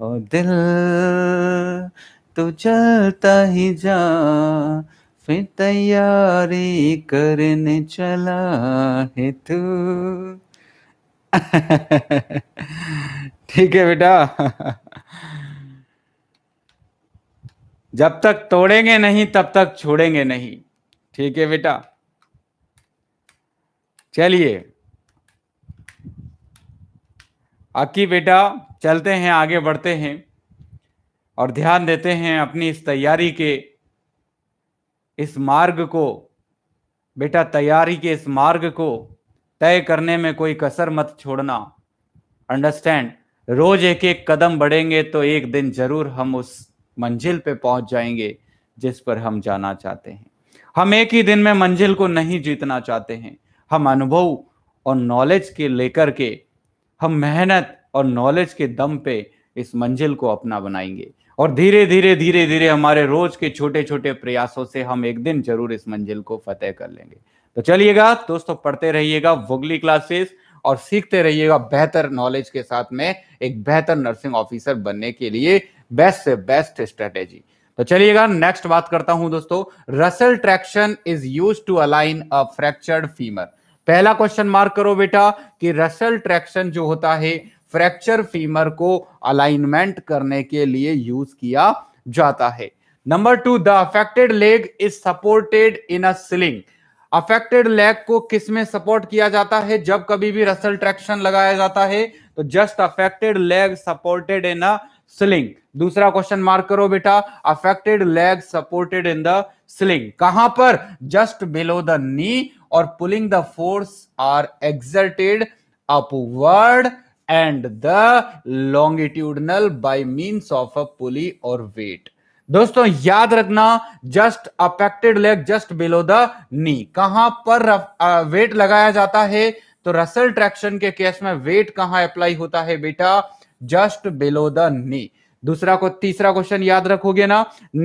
ओ दिल तो चलता ही जा फिर तैयारी करने चला है तू ठीक है बेटा जब तक तोड़ेंगे नहीं तब तक छोड़ेंगे नहीं ठीक है बेटा चलिए अक्की बेटा चलते हैं आगे बढ़ते हैं और ध्यान देते हैं अपनी इस तैयारी के इस मार्ग को बेटा तैयारी के इस मार्ग को तय करने में कोई कसर मत छोड़ना अंडरस्टैंड रोज एक एक कदम बढ़ेंगे तो एक दिन जरूर हम उस मंजिल पे पहुंच जाएंगे जिस पर हम जाना चाहते हैं हम एक ही दिन में मंजिल को नहीं जीतना चाहते हैं हम अनुभव और नॉलेज के लेकर के हम मेहनत और नॉलेज के दम पे इस मंजिल को अपना बनाएंगे और धीरे धीरे धीरे धीरे हमारे रोज के छोटे छोटे प्रयासों से हम एक दिन जरूर इस मंजिल को फतेह कर लेंगे तो चलिएगा दोस्तों पढ़ते रहिएगा वोगली क्लासेस और सीखते रहिएगा बेहतर नॉलेज के साथ में एक बेहतर नर्सिंग ऑफिसर बनने के लिए बेस्ट से बेस्ट स्ट्रेटेजी तो चलिएगा नेक्स्ट बात करता हूं दोस्तों Russell traction is use to align a fractured femur पहला क्वेश्चन मार्क करो बेटा कि रसल ट्रैक्शन जो होता है फ्रैक्चर फीमर को अलाइनमेंट करने के लिए यूज किया जाता है number two the affected leg is supported in a sling affected leg को किस में सपोर्ट किया जाता है जब कभी भी रसल ट्रैक्शन लगाया जाता है तो just affected leg supported in a sling दूसरा क्वेश्चन मार्क करो बेटा affected leg supported in the sling कहां पर जस्ट बिलो द नी और pulling the force are exerted upward and the longitudinal by means of a pulley और weight दोस्तों याद रखना just affected leg just below the knee कहां पर weight लगाया जाता है तो रसल ट्रैक्शन के केस में वेट कहां अप्लाई होता है बेटा जस्ट बिलो द नी दूसरा को तीसरा क्वेश्चन याद रखोगे ना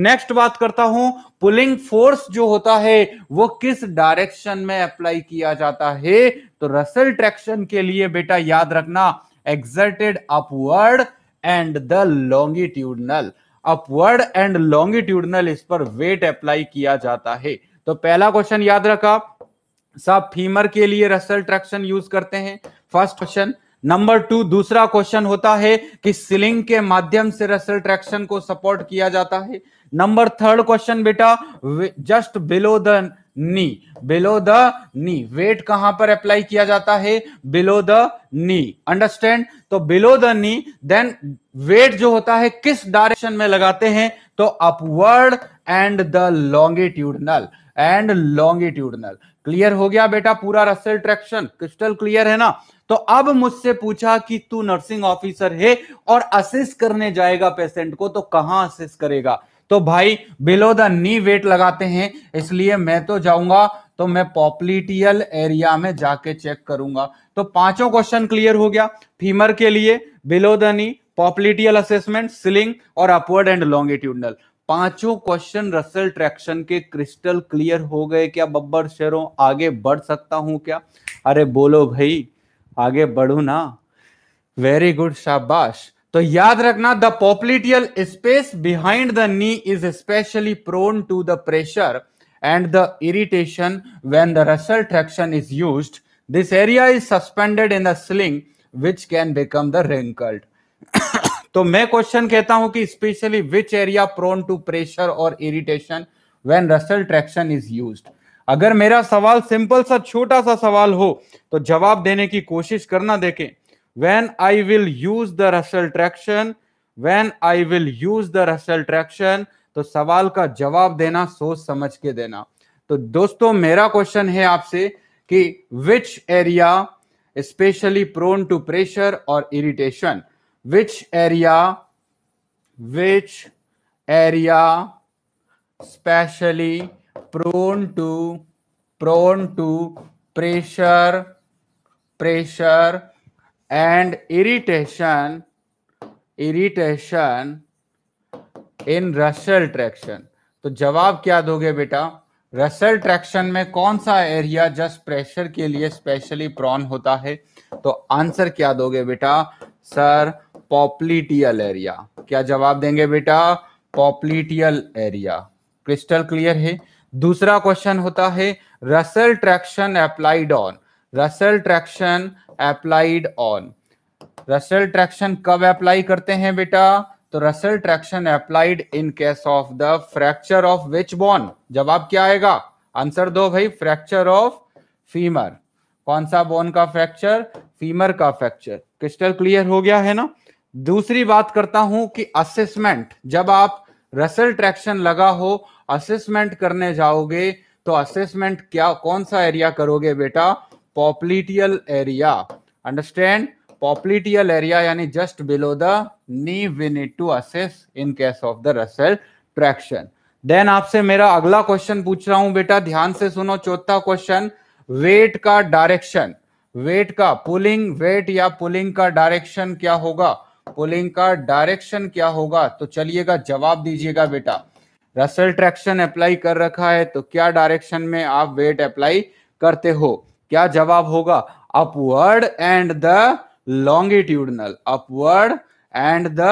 नेक्स्ट बात करता हूं पुलिंग फोर्स जो होता है वो किस डायरेक्शन में अप्लाई किया जाता है तो रसल ट्रैक्शन के लिए बेटा याद रखना exerted upward and the longitudinal upward and longitudinal इस पर वेट अप्लाई किया जाता है तो पहला क्वेश्चन याद रखा सब फीमर के लिए रसल ट्रैक्शन यूज करते हैं फर्स्ट क्वेश्चन नंबर टू दूसरा क्वेश्चन होता है कि सिलिंग के माध्यम से रसल ट्रैक्शन को सपोर्ट किया जाता है नंबर थर्ड क्वेश्चन बेटा just below the knee below the knee weight कहां पर अप्लाई किया जाता है बिलो द नी अंडरस्टैंड तो below the knee then weight जो होता है किस डायरेक्शन में लगाते हैं तो upward and the longitudinal and longitudinal clear हो गया बेटा पूरा रसल ट्रैक्शन क्रिस्टल क्लियर है ना तो अब मुझसे पूछा कि तू नर्सिंग ऑफिसर है और असिस्ट करने जाएगा पेशेंट को तो कहां असिस्ट करेगा तो भाई बिलो द नी वेट लगाते हैं इसलिए मैं तो जाऊंगा तो मैं पॉपलिटियल एरिया में जाके चेक करूंगा तो पांचों क्वेश्चन क्लियर हो गया फीमर के लिए below the knee popliteal assessment sling और अपवर्ड एंड लॉन्गिट्यूडनल पांचों क्वेश्चन रसल ट्रैक्शन के क्रिस्टल क्लियर हो गए क्या बब्बर शेरों आगे बढ़ सकता हूं क्या अरे बोलो भाई आगे बढ़ू ना वेरी गुड शाबाश तो याद रखना the popliteal space behind the knee is specially prone to the pressure and the irritation when the Russell traction is used this area is suspended in the sling which can become the wrinkled तो मैं question कहता हूं कि specially which area prone to pressure और irritation when Russell traction is used अगर मेरा सवाल simple सा छोटा सा सवाल हो तो जवाब देने की कोशिश करना देखें when I will use the Russell traction when I will use the Russell traction तो सवाल का जवाब देना सोच समझ के देना तो दोस्तों मेरा क्वेश्चन है आपसे कि which area specially prone to pressure और irritation which area which area specially prone to prone to pressure pressure and irritation irritation in Russell traction तो जवाब क्या दोगे बेटा रसल ट्रैक्शन में कौन सा एरिया जस्ट प्रेशर के लिए स्पेशली प्रॉन होता है तो आंसर क्या दोगे बेटा सर पॉपलिटियल एरिया क्या जवाब देंगे बेटा पॉपलिटियल एरिया क्रिस्टल क्लियर है दूसरा क्वेश्चन होता है Russell traction applied on Russell traction applied on Russell traction कब अप्लाई करते हैं बेटा तो Russell traction applied in case of the fracture of which bone जवाब क्या आएगा आंसर दो भाई फ्रैक्चर ऑफ फीमर कौन सा बोन का फ्रैक्चर फीमर का फ्रैक्चर क्रिस्टल क्लियर हो गया है ना दूसरी बात करता हूं कि असेसमेंट जब आप रसल ट्रैक्शन लगा हो असेसमेंट करने जाओगे तो असेसमेंट क्या कौन सा एरिया करोगे बेटा popliteal area understand popliteal area यानी just below the knee we need to assess in case of the Russell traction then आपसे मेरा अगला क्वेश्चन पूछ रहा हूं बेटा ध्यान से सुनो चौथा क्वेश्चन वेट का डायरेक्शन वेट का पुलिंग वेट या पुलिंग का डायरेक्शन क्या होगा पुलिंग का डायरेक्शन क्या होगा तो चलिएगा जवाब दीजिएगा बेटा रसल ट्रैक्शन अप्लाई कर रखा है तो क्या डायरेक्शन में आप वेट अप्लाई करते हो क्या जवाब होगा upward and the longitudinal upward and the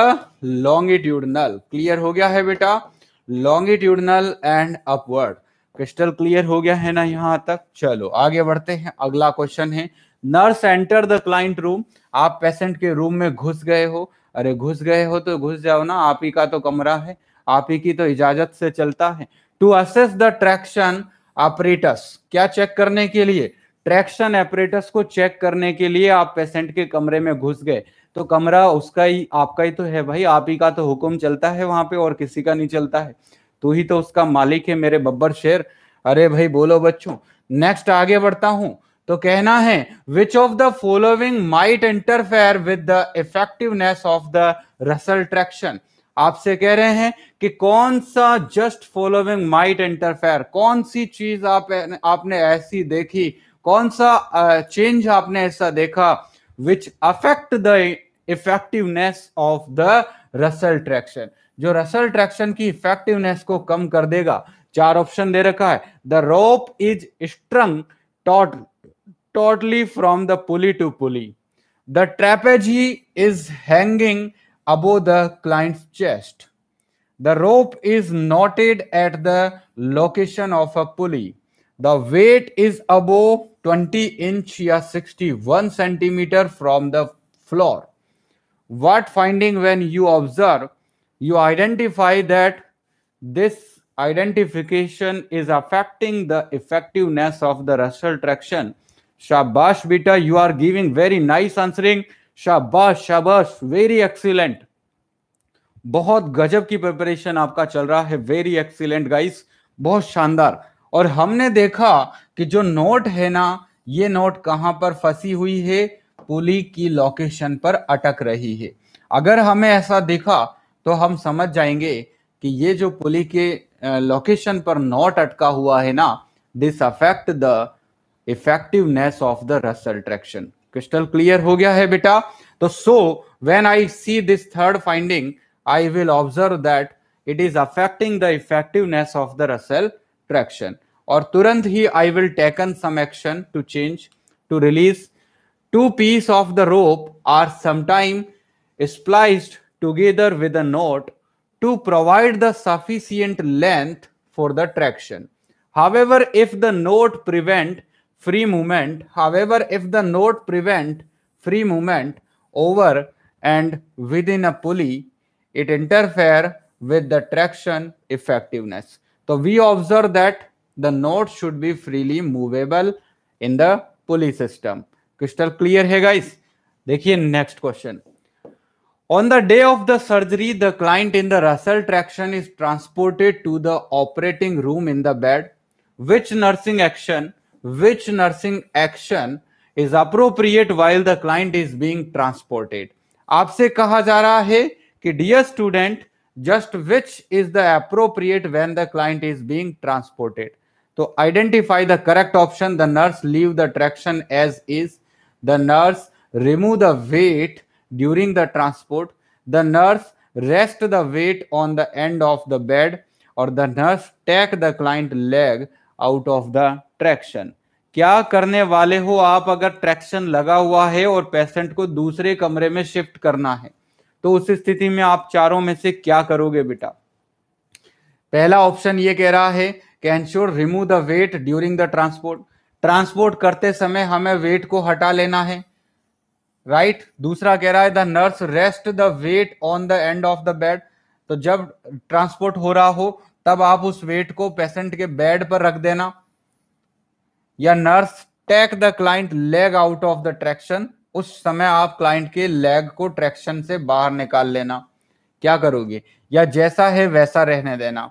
longitudinal clear हो गया है बेटा longitudinal and upward crystal clear हो गया है ना यहां तक चलो आगे बढ़ते हैं अगला क्वेश्चन है nurse enter the client room आप पेशेंट के रूम में घुस गए हो अरे घुस गए हो तो घुस जाओ ना आप ही का तो कमरा है आप ही की तो इजाजत से चलता है to assess the traction apparatus क्या चेक करने के लिए ट्रैक्शन ऑपरेटस को चेक करने के लिए आप पेशेंट के कमरे में घुस गए तो कमरा उसका ही आपका ही तो है भाई आप ही का तो हुक्म चलता है वहां पे और किसी का नहीं चलता है तू ही तो उसका मालिक है मेरे बब्बर शेर अरे भाई बोलो बच्चों नेक्स्ट आगे बढ़ता हूँ तो कहना है which of the following might interfere with the effectiveness of the Russell traction आपसे कह रहे हैं कि कौन सा जस्ट फॉलोइंग माइट इंटरफेयर कौन सी चीज आप आपने ऐसी देखी कौन सा चेंज uh, आपने ऐसा देखा which affect the effectiveness of the Russell traction जो रसल ट्रैक्शन की इफेक्टिवनेस को कम कर देगा चार ऑप्शन दे रखा है the rope is strung taut totally from the pulley to pulley. The trapeze is hanging above the client's chest. The rope is knotted at the location of a pulley. The weight is above 20 inch or 61 centimeter from the floor. What finding when you observe, you identify that this identification is affecting the effectiveness of the Russell traction शाबाश बेटा you are giving very nice answering शाबाश शाबाश very excellent बहुत गजब की preparation आपका चल रहा है वेरी एक्सीलेंट गाइस बहुत शानदार और हमने देखा कि जो नोट है ना ये नोट कहाँ पर फंसी हुई है पुली की लोकेशन पर अटक रही है अगर हमें ऐसा देखा तो हम समझ जाएंगे कि ये जो पुली के लोकेशन पर नोट अटका हुआ है ना this affect the effectiveness of the Russell traction. Crystal clear ho gaya hai beta. So, so when I see this third finding, I will observe that it is affecting the effectiveness of the Russell traction. Or turant hi I will taken some action to change, to release. Two pieces of the rope are sometime spliced together with a knot to provide the sufficient length for the traction. However, if the knot prevent free movement. However, if the node prevent free movement over and within a pulley, it interfere with the traction effectiveness. So we observe that the node should be freely movable in the pulley system. Crystal clear hey guys? देखिए next question. On the day of the surgery, the client in the Russell traction is transported to the operating room in the bed. Which nursing action which nursing action is appropriate while the client is being transported आपसे कहा जा रहा है कि dear student just which is the appropriate when the client is being transported तो identify the correct option the nurse leave the traction as is the nurse remove the weight during the transport the nurse rest the weight on the end of the bed और the nurse take the client leg out of the traction क्या करने वाले हो आप अगर traction लगा हुआ है और पेशेंट को दूसरे कमरे में शिफ्ट करना है तो उस स्थिति में आप चारों में से क्या करोगे बेटा पहला ऑप्शन ये कह रहा है can sure remove the weight during the transport transport करते समय हमें वेट को हटा लेना है राइट right? दूसरा कह रहा है the nurse rest the weight on the end of the bed तो जब ट्रांसपोर्ट हो रहा हो तब आप उस वेट को पेशेंट के बेड पर रख देना या nurse take the client leg out of the traction उस समय आप क्लाइंट के लेग को ट्रैक्शन से बाहर निकाल लेना क्या करोगे या जैसा है वैसा रहने देना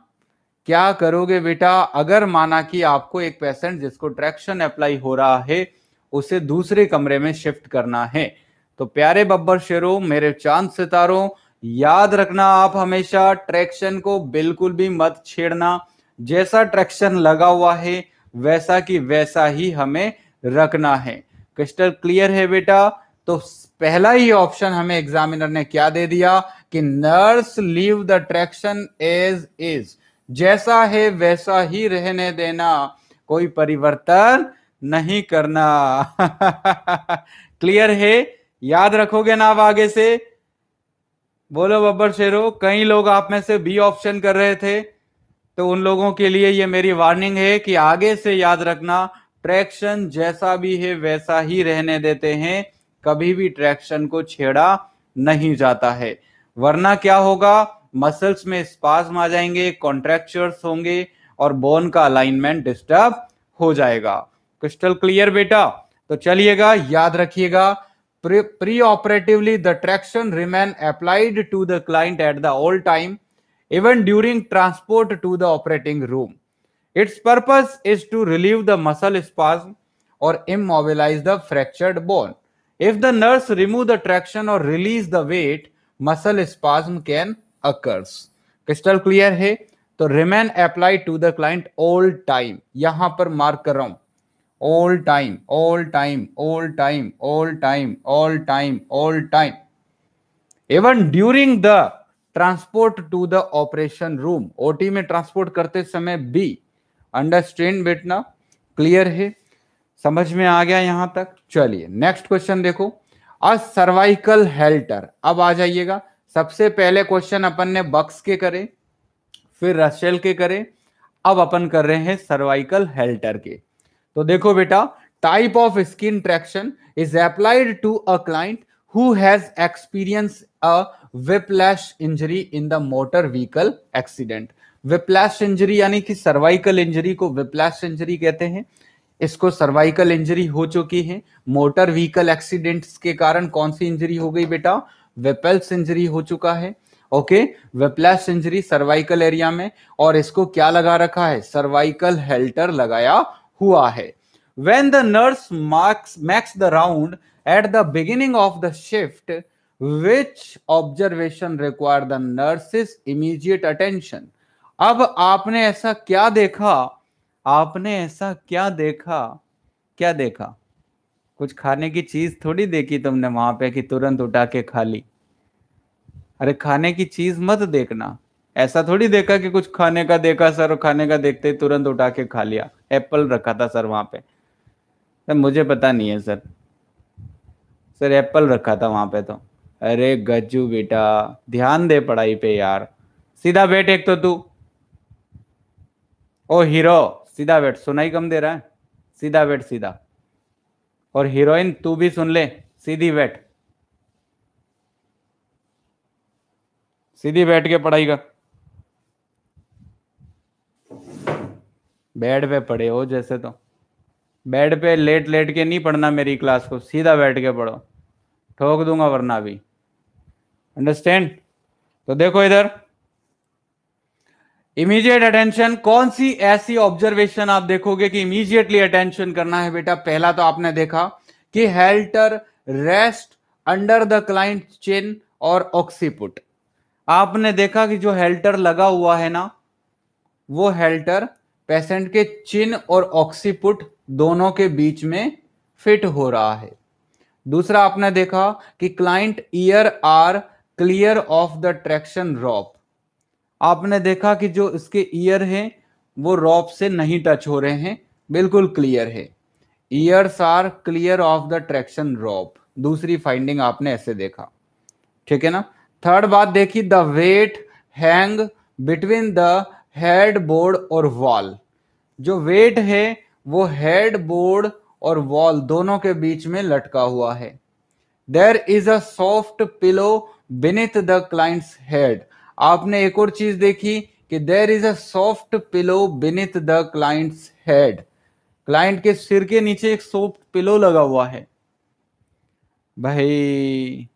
क्या करोगे बेटा अगर माना कि आपको एक पेशेंट जिसको ट्रैक्शन अप्लाई हो रहा है उसे दूसरे कमरे में शिफ्ट करना है तो प्यारे बब्बर शेरों मेरे चांद सितारों याद रखना आप हमेशा ट्रैक्शन को बिल्कुल भी मत छेड़ना जैसा ट्रैक्शन लगा हुआ है वैसा कि वैसा ही हमें रखना है क्रिस्टल क्लियर है बेटा तो पहला ही ऑप्शन हमें एग्जामिनर ने क्या दे दिया कि nurse leave the attraction as is जैसा है वैसा ही रहने देना कोई परिवर्तन नहीं करना क्लियर है याद रखोगे ना आप आगे से बोलो बब्बर शेरो कई लोग आप में से बी ऑप्शन कर रहे थे तो उन लोगों के लिए ये मेरी वार्निंग है कि आगे से याद रखना ट्रैक्शन जैसा भी है वैसा ही रहने देते हैं कभी भी ट्रैक्शन को छेड़ा नहीं जाता है वरना क्या होगा मसल्स में स्पाज्म आ जाएंगे कॉन्ट्रेक्चर्स होंगे और बोन का अलाइनमेंट डिस्टर्ब हो जाएगा क्रिस्टल क्लियर बेटा तो चलिएगा याद रखिएगा preoperatively the traction remain applied to the client at the all time even during transport to the operating room. Its purpose is to relieve the muscle spasm or immobilize the fractured bone. If the nurse remove the traction or release the weight, muscle spasm can occurs. Crystal clear है so remain applied to the client all time. पर mark कर रहा all time, all time, all time, all time, all time, time all time even during transport to the operation room OT में transport करते समय be under बैठना clear है समझ में आ गया यहां तक चलिए नेक्स्ट क्वेश्चन देखो अ सर्वाइकल हेल्टर अब आ जाइएगा सबसे पहले क्वेश्चन अपन ने बक्स के करे फिर रशेल के करे अब अपन कर रहे हैं सर्वाइकल हेल्टर के तो देखो बेटा type of skin traction is applied to a client who has experience a whiplash injury in the motor vehicle accident whiplash injury यानी कि सर्वाइकल इंजरी को विपलैश इंजरी कहते हैं इसको सर्वाइकल इंजरी हो चुकी है मोटर व्हीकल एक्सीडेंट्स के कारण कौन सी इंजरी हो गई बेटा वेपल्स इंजरी हो चुका है okay whiplash injury cervical area में और इसको क्या लगा रखा है सर्वाइकल हेल्टर लगाया हुआ है when the nurse marks max the round at the beginning of the shift which observation require the nurse's immediate attention अब आपने ऐसा क्या देखा आपने ऐसा क्या देखा क्या देखा कुछ खाने की चीज थोड़ी देखी तुमने वहां पे कि तुरंत उठा के खा ली अरे खाने की चीज मत देखना ऐसा थोड़ी देखा कि कुछ खाने का देखा सर खाने का देखते ही तुरंत उठा के खा लिया एप्पल रखा था सर वहां पे सर मुझे पता नहीं है सर सर एप्पल रखा था वहां पे तो अरे गज्जू बेटा ध्यान दे पढ़ाई पे यार सीधा बैठ एक तो तू ओ हीरो सीधा बैठ सुनाई कम दे रहा है सीधा बैठ सीधा और हीरोइन तू भी सुन ले सीधी बैठ सीधी बैठ के पढ़ाई का बेड पे पढ़े हो जैसे तो बेड पे लेट लेट के नहीं पढ़ना मेरी क्लास को सीधा बैठ के पढ़ो ठोक दूंगा वरना भी अंडरस्टैंड तो देखो इधर इमीजिएट अटेंशन कौन सी ऐसी ऑब्जर्वेशन आप देखोगे कि इमीजिएटली अटेंशन करना है बेटा पहला तो आपने देखा कि halter rest under the client chin और ऑक्सीपुट आपने देखा कि जो हेल्टर लगा हुआ है ना वो हेल्टर पेशेंट के चिन और ऑक्सीपुट दोनों के बीच में फिट हो रहा है दूसरा आपने देखा कि client ear are clear of the traction rope आपने देखा कि जो इसके ईयर हैं वो रॉप से नहीं टच हो रहे हैं बिल्कुल क्लियर है ears are clear of the traction rope दूसरी फाइंडिंग आपने ऐसे देखा ठीक है ना थर्ड बात देखी the weight hang between the headboard और वॉल जो वेट है वो हेड बोर्ड और वॉल दोनों के बीच में लटका हुआ है there is a soft pillow beneath the client's head आपने एक और चीज देखी कि there is a soft pillow beneath the client's head client के सिर के नीचे एक सॉफ्ट पिलो लगा हुआ है भाई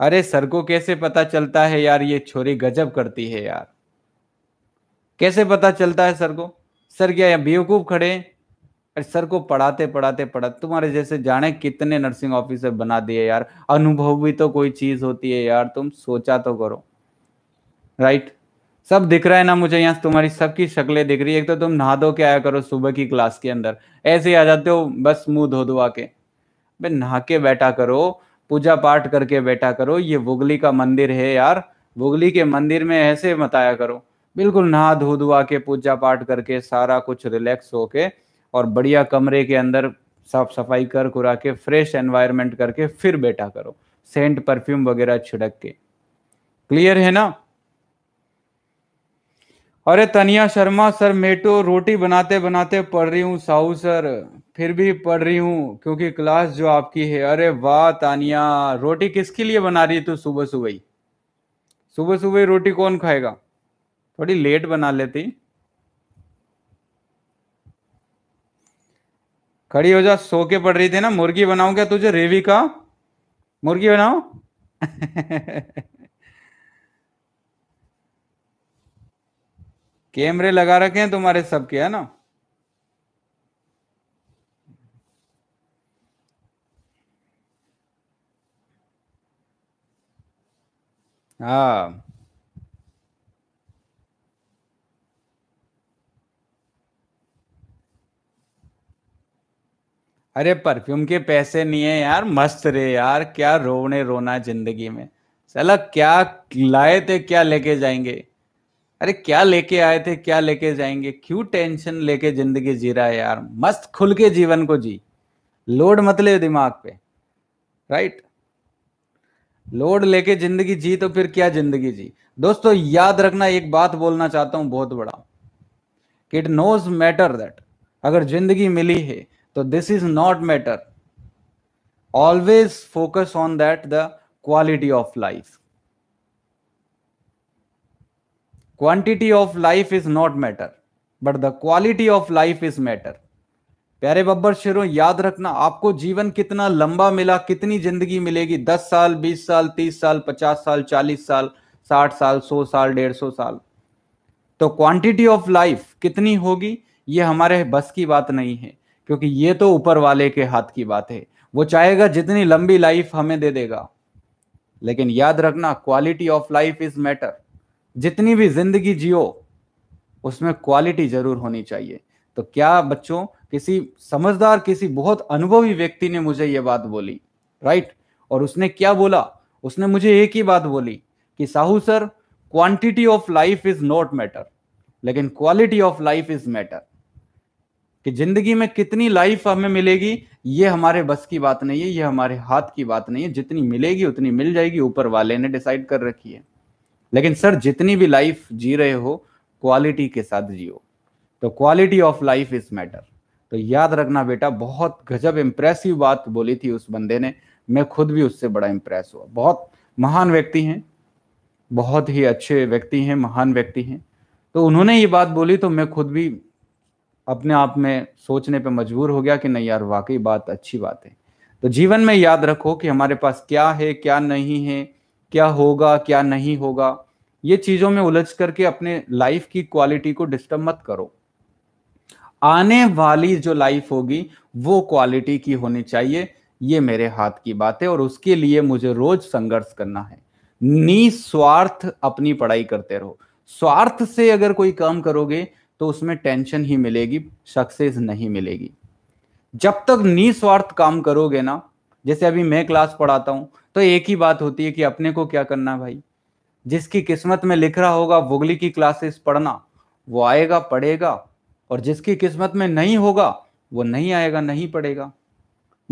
अरे सर को कैसे पता चलता है यार ये छोरी गजब करती है यार कैसे पता चलता है सर को सर क्या बेवकूफ खड़े सर को पढ़ाते पढ़ाते पढ़ाते तुम्हारे जैसे जाने कितने नर्सिंग ऑफिसर बना दिए यार अनुभव भी तो कोई चीज होती है यार तुम सोचा तो करो राइट सब दिख रहा है ना मुझे यहाँ तुम्हारी सबकी शक्लें दिख रही है एक तो तुम नहा धो के आया करो सुबह की क्लास के अंदर ऐसे ही आ जाते हो बस मुंह धो धोआ के भाई नहा के बैठा करो पूजा पाठ करके बैठा करो ये वुगली का मंदिर है यार वुगली के मंदिर में ऐसे बताया करो बिल्कुल नहा धो धुआ के पूजा पाठ करके सारा कुछ रिलैक्स होके और बढ़िया कमरे के अंदर साफ सफाई कर कुरा के फ्रेश एनवायरनमेंट करके फिर बैठा करो सेंट परफ्यूम वगैरह छिड़क के क्लियर है ना अरे तनिया शर्मा सर मेटो तो रोटी बनाते बनाते पढ़ रही हूँ साहू सर फिर भी पढ़ रही हूँ क्योंकि क्लास जो आपकी है अरे वाह तानिया रोटी किसके लिए बना रही तू सुबह सुबह ही सुबह सुबह रोटी कौन खाएगा थोड़ी लेट बना लेती खड़ी हो जा सो के पड़ रही थी ना मुर्गी बनाऊ क्या तुझे रेवी का मुर्गी बनाओ कैमरे लगा रखे हैं तुम्हारे सबके है ना हाँ अरे परफ्यूम के पैसे नहीं है यार मस्त रे यार क्या रोने रोना जिंदगी में चला क्या लाए थे क्या लेके जाएंगे अरे क्या लेके आए थे क्या लेके जाएंगे क्यों टेंशन लेके जिंदगी जी रहा है यार मस्त खुल के जीवन को जी लोड मत ले दिमाग पे राइट लोड लेके जिंदगी जी तो फिर क्या जिंदगी जी दोस्तों याद रखना एक बात बोलना चाहता हूं बहुत बड़ा इट नोज मैटर दैट अगर जिंदगी मिली है So this is not matter. Always focus on that the quality of life. Quantity of life is not matter, but the quality of life is matter. प्यारे बब्बर शेरों याद रखना आपको जीवन कितना लंबा मिला कितनी जिंदगी मिलेगी 10 साल 20 साल 30 साल 50 साल 40 साल 60 साल 100 साल 150 साल तो क्वांटिटी ऑफ लाइफ कितनी होगी ये हमारे बस की बात नहीं है क्योंकि ये तो ऊपर वाले के हाथ की बात है वो चाहेगा जितनी लंबी लाइफ हमें दे देगा लेकिन याद रखना quality of life is matter जितनी भी जिंदगी जियो उसमें क्वालिटी जरूर होनी चाहिए तो क्या बच्चों किसी समझदार किसी बहुत अनुभवी व्यक्ति ने मुझे ये बात बोली राइट और उसने क्या बोला उसने मुझे एक ही बात बोली कि Sahu sir quantity of life is not matter लेकिन quality of life is matter कि जिंदगी में कितनी लाइफ हमें मिलेगी ये हमारे बस की बात नहीं है ये हमारे हाथ की बात नहीं है जितनी मिलेगी उतनी मिल जाएगी ऊपर वाले ने डिसाइड कर रखी है लेकिन सर जितनी भी लाइफ जी रहे हो क्वालिटी के साथ जियो तो quality of life is matter तो याद रखना बेटा बहुत गजब इंप्रेसिव बात बोली थी उस बंदे ने मैं खुद भी उससे बड़ा इंप्रेस हुआ बहुत महान व्यक्ति हैं बहुत ही अच्छे व्यक्ति हैं महान व्यक्ति हैं तो उन्होंने ये बात बोली तो मैं खुद भी अपने आप में सोचने पर मजबूर हो गया कि नहीं यार वाकई बात अच्छी बात है तो जीवन में याद रखो कि हमारे पास क्या है क्या नहीं है क्या होगा क्या नहीं होगा ये चीज़ों में उलझ करके अपने लाइफ की क्वालिटी को डिस्टर्ब मत करो आने वाली जो लाइफ होगी वो क्वालिटी की होनी चाहिए ये मेरे हाथ की बात है और उसके लिए मुझे रोज संघर्ष करना है निस्वार्थ अपनी पढ़ाई करते रहो स्वार्थ से अगर कोई काम करोगे तो उसमें टेंशन ही मिलेगी सक्सेस नहीं मिलेगी जब तक निस्वार्थ काम करोगे ना जैसे अभी मैं क्लास पढ़ाता हूं तो एक ही बात होती है कि अपने को क्या करना भाई जिसकी किस्मत में लिख रहा होगा भुगली की क्लासेस पढ़ना वो आएगा पढ़ेगा और जिसकी किस्मत में नहीं होगा वो नहीं आएगा नहीं पढ़ेगा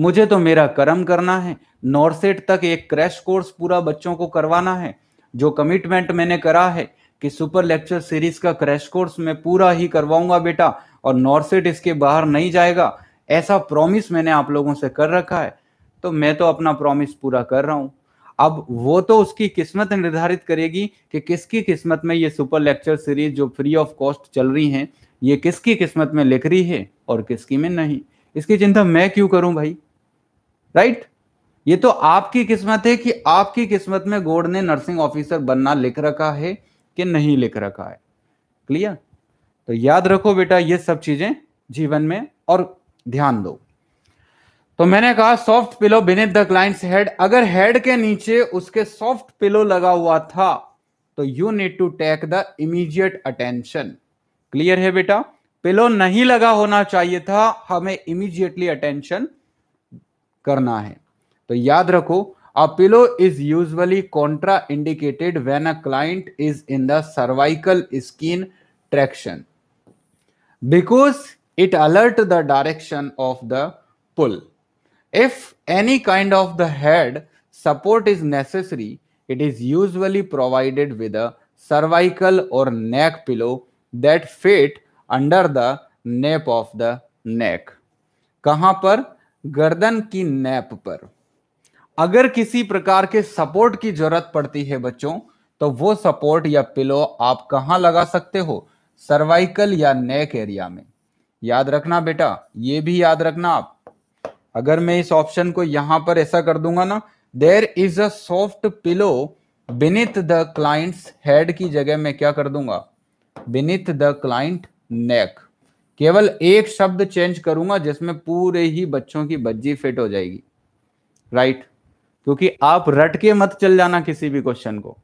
मुझे तो मेरा कर्म करना है नॉर्सेट तक एक क्रैश कोर्स पूरा बच्चों को करवाना है जो कमिटमेंट मैंने करा है कि सुपर लेक्चर सीरीज का क्रैश कोर्स मैं पूरा ही करवाऊंगा बेटा और नॉर्सेट इसके बाहर नहीं जाएगा ऐसा प्रॉमिस मैंने आप लोगों से कर रखा है तो मैं तो अपना प्रॉमिस पूरा कर रहा हूं अब वो तो उसकी किस्मत निर्धारित करेगी कि किसकी किस्मत में ये सुपर लेक्चर सीरीज जो फ्री ऑफ कॉस्ट चल रही है ये किसकी किस्मत में लिख रही है और किसकी में नहीं इसकी चिंता मैं क्यों करूं भाई राइट ये तो आपकी किस्मत है कि आपकी किस्मत में गोड ने नर्सिंग ऑफिसर बनना लिख रखा है कि नहीं लिख रखा है क्लियर तो याद रखो बेटा ये सब चीजें जीवन में और ध्यान दो तो मैंने कहा soft pillow beneath the client's head अगर हेड के नीचे उसके सॉफ्ट पिलो लगा हुआ था तो you need to take the immediate attention clear है बेटा पिलो नहीं लगा होना चाहिए था हमें इमीजिएटली अटेंशन करना है तो याद रखो A pillow is usually contraindicated when a client is in the cervical skin traction because it alters the direction of the pull. If any kind of the head support is necessary, it is usually provided with a cervical or neck pillow that fit under the nape of the neck. कहाँ पर गर्दन की nap पर अगर किसी प्रकार के support की जरूरत पड़ती है बच्चों तो वो सपोर्ट या पिलो आप कहाँ लगा सकते हो सर्वाइकल या नेक एरिया में याद रखना बेटा ये भी याद रखना आप अगर मैं इस ऑप्शन को यहां पर ऐसा कर दूंगा ना there is a soft pillow beneath the client's head की जगह में क्या कर दूंगा बिनिथ द क्लाइंट नेक केवल एक शब्द चेंज करूंगा जिसमें पूरे ही बच्चों की बज्जी फिट हो जाएगी राइट right? क्योंकि आप रट के मत चल जाना किसी भी क्वेश्चन को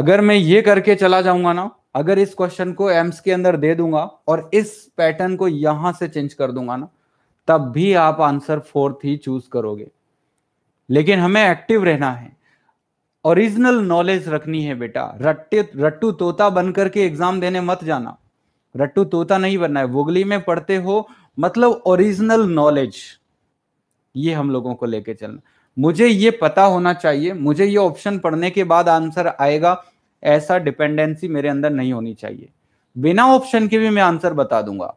अगर मैं ये करके चला जाऊंगा ना अगर इस क्वेश्चन को एम्स के अंदर दे दूंगा और इस पैटर्न को यहां से चेंज कर दूंगा ना तब भी आप आंसर फोर्थ ही चूज करोगे लेकिन हमें एक्टिव रहना है ओरिजिनल नॉलेज रखनी है बेटा रट्टे रट्टू तोता बन करके एग्जाम देने मत जाना रट्टू तोता नहीं बनना है वोगली में पढ़ते हो मतलब ओरिजिनल नॉलेज ये हम लोगों को लेके चलना मुझे ये पता होना चाहिए मुझे ये ऑप्शन पढ़ने के बाद आंसर आएगा ऐसा डिपेंडेंसी मेरे अंदर नहीं होनी चाहिए बिना ऑप्शन के भी मैं आंसर बता दूंगा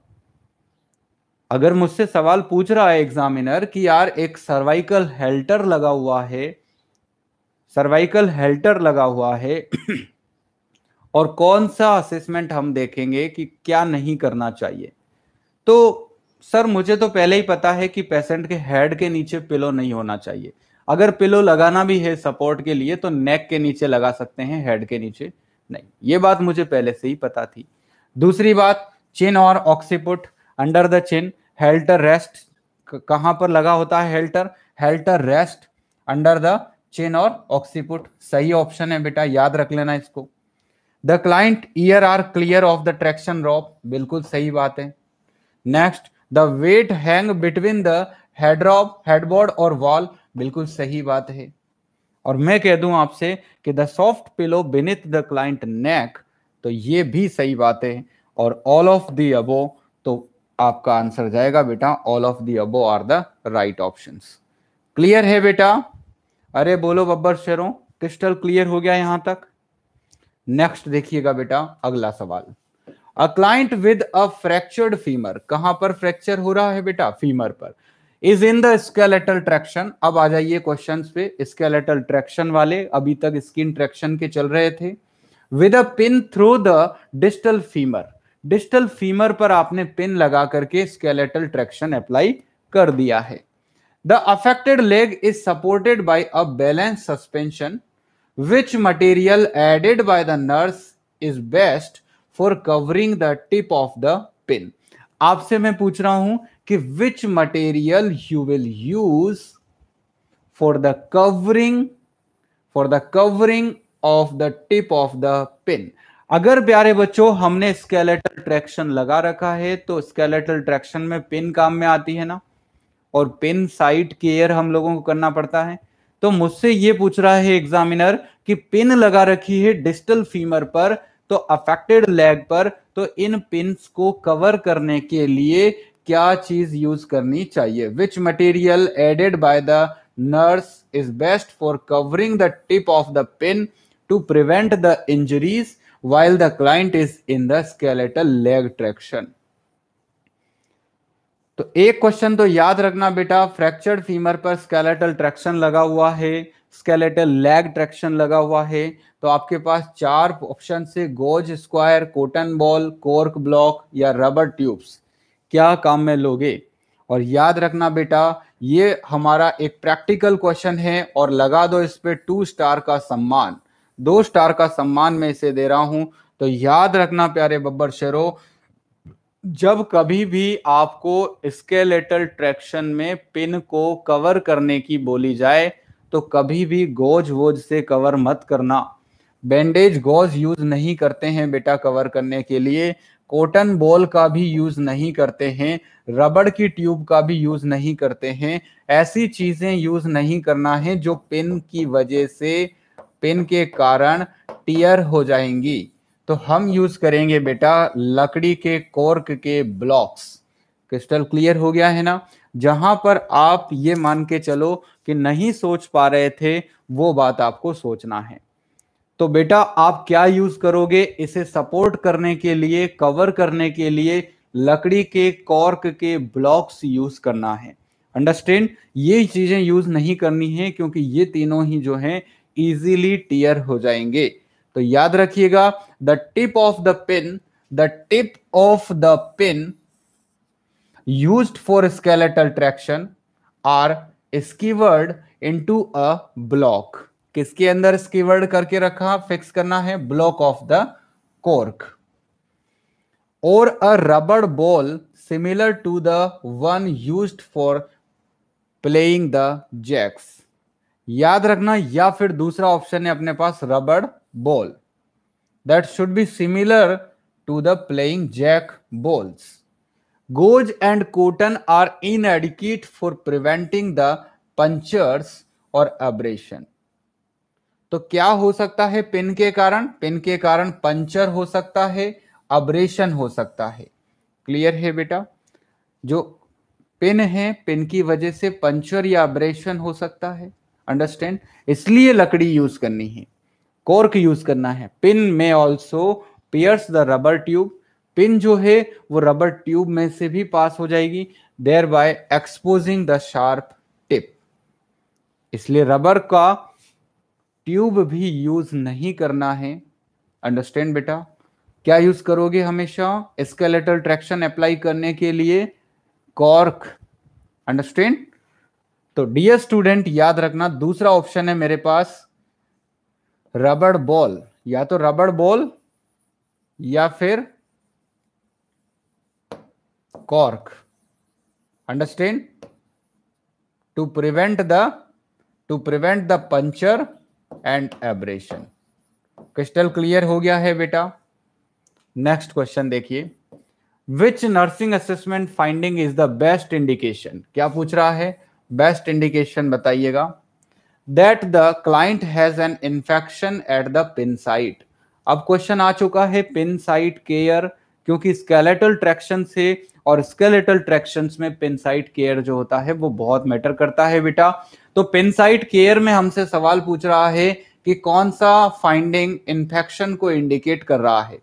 अगर मुझसे सवाल पूछ रहा है एग्जामिनर कि यार एक सर्वाइकल हेल्टर लगा हुआ है सर्वाइकल हेल्टर लगा हुआ है और कौन सा असेसमेंट हम देखेंगे कि क्या नहीं करना चाहिए तो सर मुझे तो पहले ही पता है कि पेशेंट के हेड के नीचे पिलो नहीं होना चाहिए अगर पिलो लगाना भी है सपोर्ट के लिए तो नेक के नीचे लगा सकते हैं हेड के नीचे नहीं ये बात मुझे पहले से ही पता थी दूसरी बात चिन और occiput under the chin halter rest कहाँ पर लगा होता है halter halter rest under the chin और ऑक्सीपुट सही ऑप्शन है बेटा याद रख लेना इसको the client ear are clear of the traction rope बिल्कुल सही बात है next the weight hang between the rope headboard और वॉल बिल्कुल सही बात है और मैं कह दूं आपसे कि the soft pillow beneath the client neck तो ये भी सही बात है और ऑल ऑफ द अबो तो आपका आंसर जाएगा बेटा all of the above are the right option clear है बेटा अरे बोलो बब्बर शेरों क्रिस्टल क्लियर हो गया यहां तक नेक्स्ट देखिएगा बेटा अगला सवाल a client with a fractured femur कहां पर फ्रैक्चर हो रहा है बेटा फीमर पर is in the skeletal traction अब आ जाइए क्वेश्चंस पे स्केलेटल ट्रैक्शन वाले अभी तक स्किन ट्रैक्शन के चल रहे थे with a pin through the distal femur distal femur पर आपने पिन लगा करके स्केलेटल ट्रैक्शन अप्लाई कर दिया है the affected leg is supported by a balance suspension which material added by the nurse is best for covering the tip of the pin आपसे मैं पूछ रहा हूं कि which material you will use for the covering for the covering of the tip of the pin अगर प्यारे बच्चों हमने स्केलेटल ट्रैक्शन लगा रखा है तो स्केलेटल ट्रैक्शन में पिन काम में आती है ना और पिन साइट केयर हम लोगों को करना पड़ता है तो मुझसे ये पूछ रहा है एग्जामिनर कि पिन लगा रखी है डिस्टल फीमर पर तो अफेक्टेड लेग पर तो इन पिन्स को कवर करने के लिए क्या चीज यूज करनी चाहिए which material added by the nurse is best for covering the tip of the pin to prevent the injuries while the client is in the skeletal leg traction तो एक क्वेश्चन तो याद रखना बेटा फ्रैक्चर्ड फीमर पर skeletal traction लगा हुआ है स्केलेटल लेग ट्रैक्शन लगा हुआ है तो आपके पास चार ऑप्शन से gauze square cotton ball cork block या रबर ट्यूब्स क्या काम में लोगे और याद रखना बेटा ये हमारा एक प्रैक्टिकल क्वेश्चन है और लगा दो इस पर टू स्टार का सम्मान दो स्टार का सम्मान मैं इसे दे रहा हूं तो याद रखना प्यारे बब्बर शेरो जब कभी भी आपको स्केलेटल ट्रैक्शन में पिन को कवर करने की बोली जाए तो कभी भी गोज वोज से कवर मत करना बैंडेज गोज यूज नहीं करते हैं बेटा कवर करने के लिए कॉटन बॉल का भी यूज नहीं करते हैं रबड़ की ट्यूब का भी यूज नहीं करते हैं ऐसी चीजें यूज नहीं करना है जो पेन की वजह से पेन के कारण टीयर हो जाएंगी तो हम यूज करेंगे बेटा लकड़ी के कोर्क के ब्लॉक्स क्रिस्टल क्लियर हो गया है ना जहां पर आप ये मान के चलो कि नहीं सोच पा रहे थे वो बात आपको सोचना है तो बेटा आप क्या यूज करोगे इसे सपोर्ट करने के लिए कवर करने के लिए लकड़ी के कॉर्क के ब्लॉक्स यूज करना है अंडरस्टैंड ये चीजें यूज नहीं करनी है क्योंकि ये तीनों ही जो है इजीली टीयर हो जाएंगे तो याद रखिएगा the tip of the pin the tip of the pin use for skeletal traction are skewered into a अ ब्लॉक किसके अंदर वर्ड करके रखा फिक्स करना है ब्लॉक ऑफ द कोर्क और a rubber ball similar to the one use for playing the jacks याद रखना या फिर दूसरा ऑप्शन है अपने पास rubber ball that should be similar to the playing jack balls gauze and cotton are inadequate for preventing the punctures और abrasion तो क्या हो सकता है पिन के कारण पिन के कारण पंचर हो सकता है अब्रेशन हो सकता है क्लियर है बेटा जो पिन है पिन की वजह से पंचर या अब्रेशन हो सकता है अंडरस्टैंड इसलिए लकड़ी यूज करनी है कोर्क यूज करना है पिन में also pierce the rubber tube pin जो है वो रबर ट्यूब में से भी पास हो जाएगी there by exposing the sharp tip इसलिए रबर का ट्यूब भी यूज नहीं करना है अंडरस्टैंड बेटा क्या यूज करोगे हमेशा एस्केलेटल ट्रैक्शन अप्लाई करने के लिए कॉर्क अंडरस्टैंड तो डियर स्टूडेंट याद रखना दूसरा ऑप्शन है मेरे पास रबड़ बॉल या तो रबड़ बॉल या फिर cork understand to prevent the to prevent the puncture and abrasion crystal clear हो गया है बेटा नेक्स्ट क्वेश्चन देखिए which nursing assessment finding is the best indication क्या पूछ रहा है बेस्ट इंडिकेशन बताइएगा that the client has an infection at the pin site अब क्वेश्चन आ चुका है पिन साइट केयर क्योंकि स्केलेटल ट्रैक्शन से और स्केलेटल ट्रैक्शन में पेनसाइट केयर जो होता है वो बहुत मैटर करता है बेटा तो पेनसाइट केयर में हमसे सवाल पूछ रहा है कि कौन सा फाइंडिंग इन्फेक्शन को इंडिकेट कर रहा है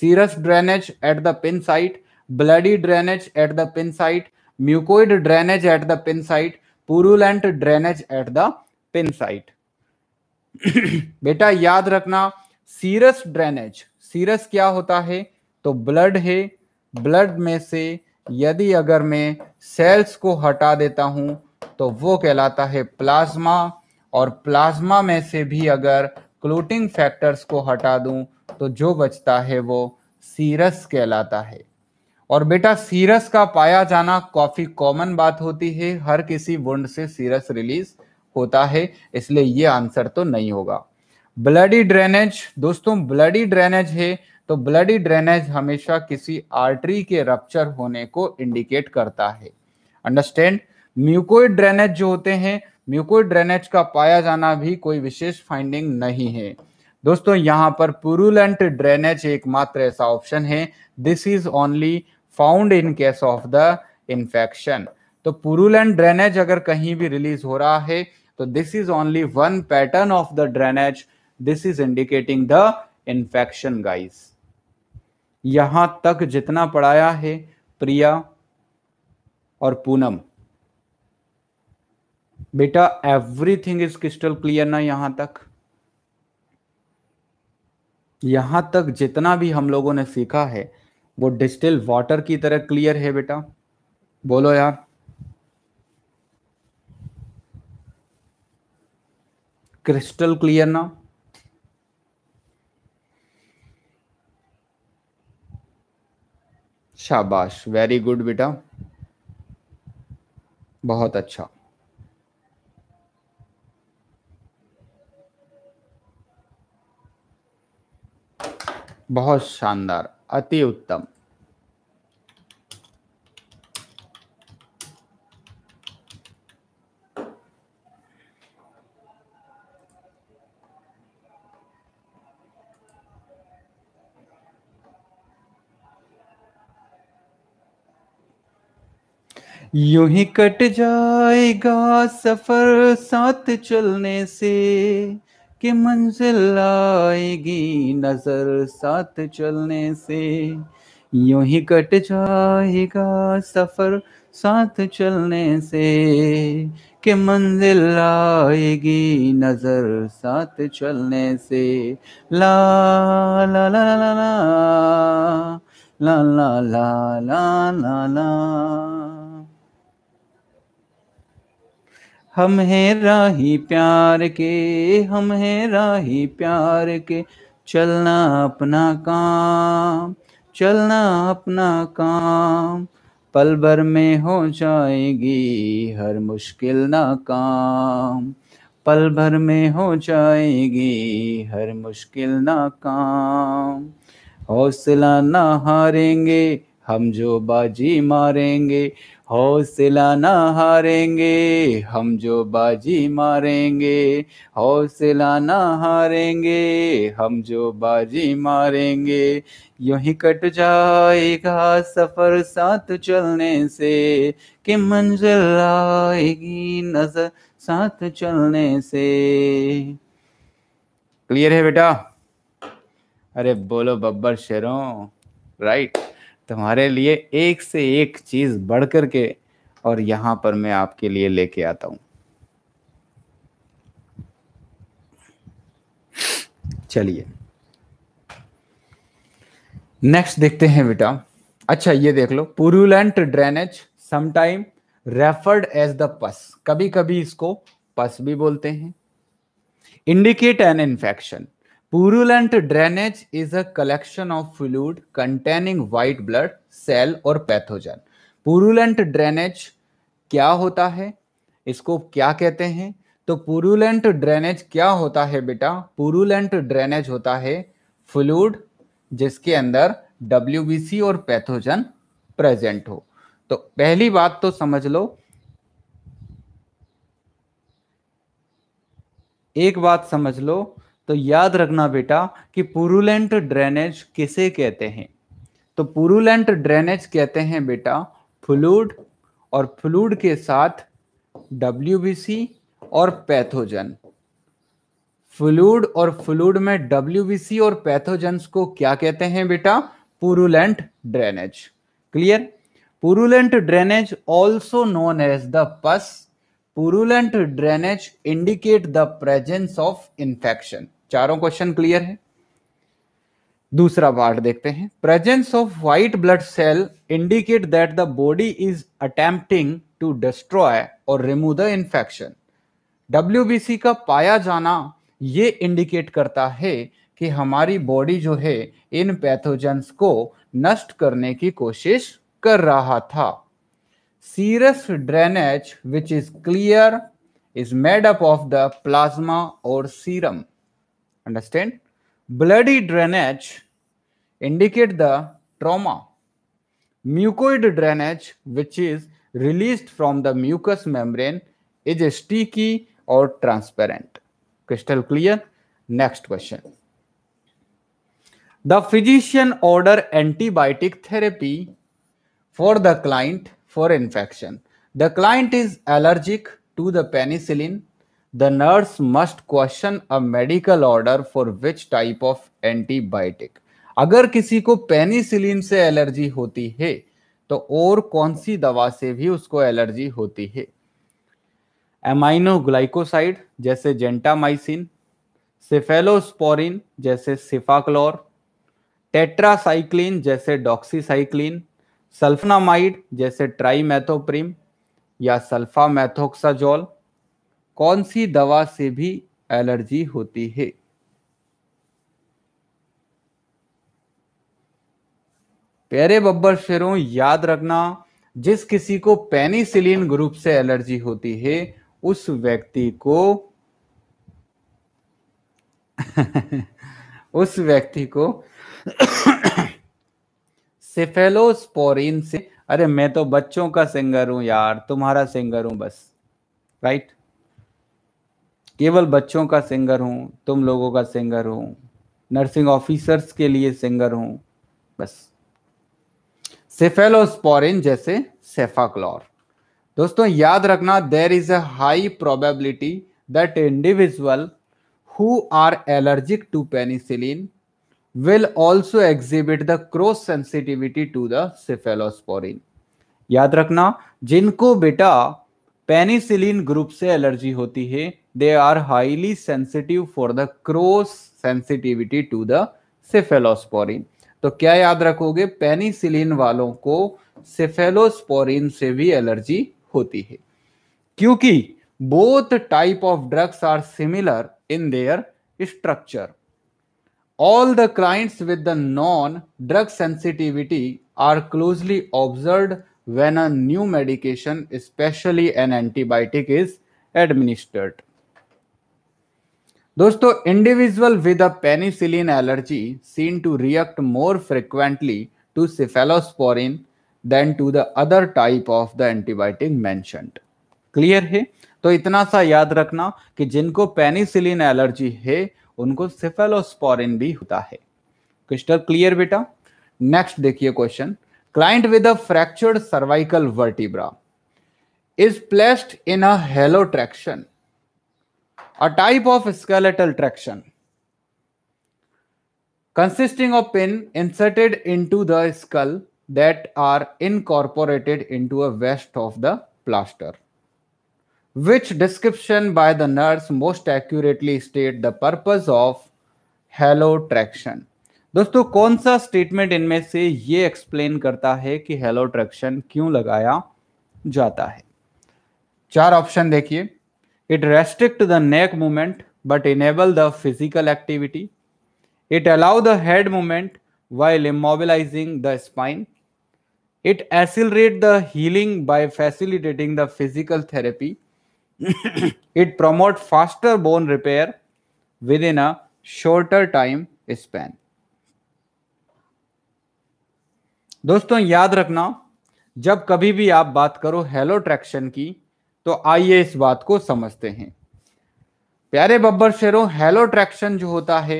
serous drainage at the pin site bloody drainage at the pin site mucoid drainage at the pin site purulent drainage at the pin site बेटा याद रखना सीरस ड्रेनेज सीरस क्या होता है तो ब्लड है ब्लड में से यदि अगर मैं सेल्स को हटा देता हूं तो वो कहलाता है प्लाज्मा और प्लाज्मा में से भी अगर क्लोटिंग फैक्टर्स को हटा दूं तो जो बचता है वो सीरस कहलाता है और बेटा सीरस का पाया जाना काफी कॉमन बात होती है हर किसी वुंड से सीरस रिलीज होता है इसलिए ये आंसर तो नहीं होगा ब्लडी ड्रेनेज दोस्तों ब्लडी ड्रेनेज है तो ब्लडी ड्रेनेज हमेशा किसी आर्टरी के रप्चर होने को इंडिकेट करता है अंडरस्टैंड म्यूकोइड ड्रेनेज जो होते हैं म्यूकोइड ड्रेनेज का पाया जाना भी कोई विशेष फाइंडिंग नहीं है दोस्तों यहां पर पुरुलेंट ड्रेनेज एकमात्र ऐसा ऑप्शन है this is only found in case of the infection तो पुरुलेंट ड्रेनेज अगर कहीं भी रिलीज हो रहा है तो this is only one pattern of the drainage this is indicating the infection guys यहां तक जितना पढ़ाया है प्रिया और पूनम बेटा एवरीथिंग इज क्रिस्टल क्लियर ना यहां तक यहां तक जितना भी हम लोगों ने सीखा है वो डिस्टिल वाटर की तरह क्लियर है बेटा बोलो यार क्रिस्टल क्लियर ना शाबाश वेरी गुड बेटा बहुत अच्छा बहुत शानदार अति उत्तम यूं ही कट जाएगा सफर साथ चलने से कि मंजिल आएगी नजर साथ चलने से यूं ही कट जाएगा सफर साथ चलने से कि मंजिल आएगी नजर साथ चलने से ला ला ला ला ला ला ला ला ला ला ला हम हैं राही प्यार के हम हैं राही प्यार के चलना अपना काम चलना अपना काम पल भर में हो जाएगी हर मुश्किल ना काम पल भर में हो जाएगी हर मुश्किल ना काम हौसला ना हारेंगे हम जो बाजी मारेंगे हौसला ना हारेंगे हम जो बाजी मारेंगे हौसला ना हारेंगे हम जो बाजी मारेंगे यूं ही कट जाएगा सफर साथ चलने से कि मंजिल आएगी नजर साथ चलने से क्लियर है बेटा अरे बोलो बब्बर शेरों राइट तुम्हारे लिए एक से एक चीज़ बढ़ कर के और यहां पर मैं आपके लिए लेके आता हूं चलिए नेक्स्ट देखते हैं बेटा अच्छा ये देख लो purulent drainage sometime referred as the pus कभी कभी इसको पस भी बोलते हैं indicate an infection Purulent drainage is a collection of fluid containing white blood cell or pathogen. Purulent drainage क्या होता है इसको क्या कहते हैं तो पुरुलेंट ड्रेनेज क्या होता है बेटा पुरुलेंट ड्रेनेज होता है फ्लूड जिसके अंदर डब्ल्यू और पैथोजन प्रेजेंट हो तो पहली बात तो समझ लो एक बात समझ लो तो याद रखना बेटा कि पुरुलेंट ड्रेनेज किसे कहते हैं तो पुरुलेंट ड्रेनेज कहते हैं बेटा फ्लूड और फ्लूड के साथ डब्ल्यू और पैथोजन फ्लूड और फ्लूड में डब्ल्यू और पैथोजन को क्या कहते हैं बेटा purulent drainage clear purulent drainage also known as the pus purulent drainage indicate the presence of infection चारों क्वेश्चन क्लियर है दूसरा पार्ट देखते हैं presence of white blood cell indicate that the body is attempting to destroy और remove the infection W का पाया जाना ये इंडिकेट करता है कि हमारी बॉडी जो है इन पैथोजेंस को नष्ट करने की कोशिश कर रहा था serous drainage which is clear is made up of the plasma और serum Understand? Bloody drainage indicate the trauma. Mucoid drainage, which is released from the mucous membrane, is sticky or transparent. Crystal clear? Next question. The physician order antibiotic therapy for the client for infection. The client is allergic to the penicillin the nurse must question a medical order for which type of antibiotic अगर किसी को penicillin से allergy होती है तो और कौन सी दवा से भी उसको एलर्जी होती है एमाइनो ग्लाइकोसाइड जैसे जेंटामाइसिन सिफेलोस्पोरिन जैसे सिफाक्लोर टेट्रासाइक्लिन जैसे डॉक्सीसाइक्लिन सल्फनामाइड जैसे ट्राईमेथोप्रिम या सल्फामेथोक्साजोल कौन सी दवा से भी एलर्जी होती है प्यारे बब्बर शेरों याद रखना जिस किसी को पेनिसिलिन ग्रुप से एलर्जी होती है उस व्यक्ति को उस व्यक्ति को सेफेलोस्पोरिन से अरे मैं तो बच्चों का सिंगर हूं यार तुम्हारा सिंगर हूं बस राइट केवल बच्चों का सिंगर हूँ तुम लोगों का सिंगर हूँ नर्सिंग ऑफिसर्स के लिए सिंगर हूँ बस सेफेलोस्पोरिन जैसे सेफाक्लोर दोस्तों याद रखना there is a high probability that individual who are allergic to penicillin will also exhibit the cross sensitivity to the cephalosporin याद रखना जिनको बेटा पेनिसिलिन ग्रुप से एलर्जी होती है they are highly sensitive for the cross sensitivity to the cephalosporin तो क्या याद रखोगे पेनिसिलिन वालों को सेफेलोस्पोरिन से भी एलर्जी होती है क्योंकि both type of drugs are similar in their structure all the clients with the non drug sensitivity are closely observe when a new medication, especially an antibiotic, is administered. दोस्तों individual with a penicillin allergy seen to react more frequently to cephalosporin than to the other type of the antibiotic mentioned clear है तो इतना सा याद रखना कि जिनको penicillin allergy है उनको सिफेलोस्पोरिन भी होता है क्रिस्टल क्लियर बेटा नेक्स्ट देखिए question Client with a fractured cervical vertebra is placed in a halo traction, a type of skeletal traction consisting of pin inserted into the skull that are incorporated into a vest of the plaster which description by the nurse most accurately state the purpose of halo traction दोस्तों कौन सा statement इनमें से ये explain करता है कि halo traction क्यों लगाया जाता है चार ऑप्शन देखिए it restrict the neck movement but enable the physical activity it allow the head movement while immobilising the spine it accelerate the healing by facilitating the physical therapy it promote faster bone repair within a shorter time spend दोस्तों याद रखना जब कभी भी आप बात करो hello traction की तो आइए इस बात को समझते हैं प्यारे बब्बर शेरों हेलो ट्रैक्शन जो होता है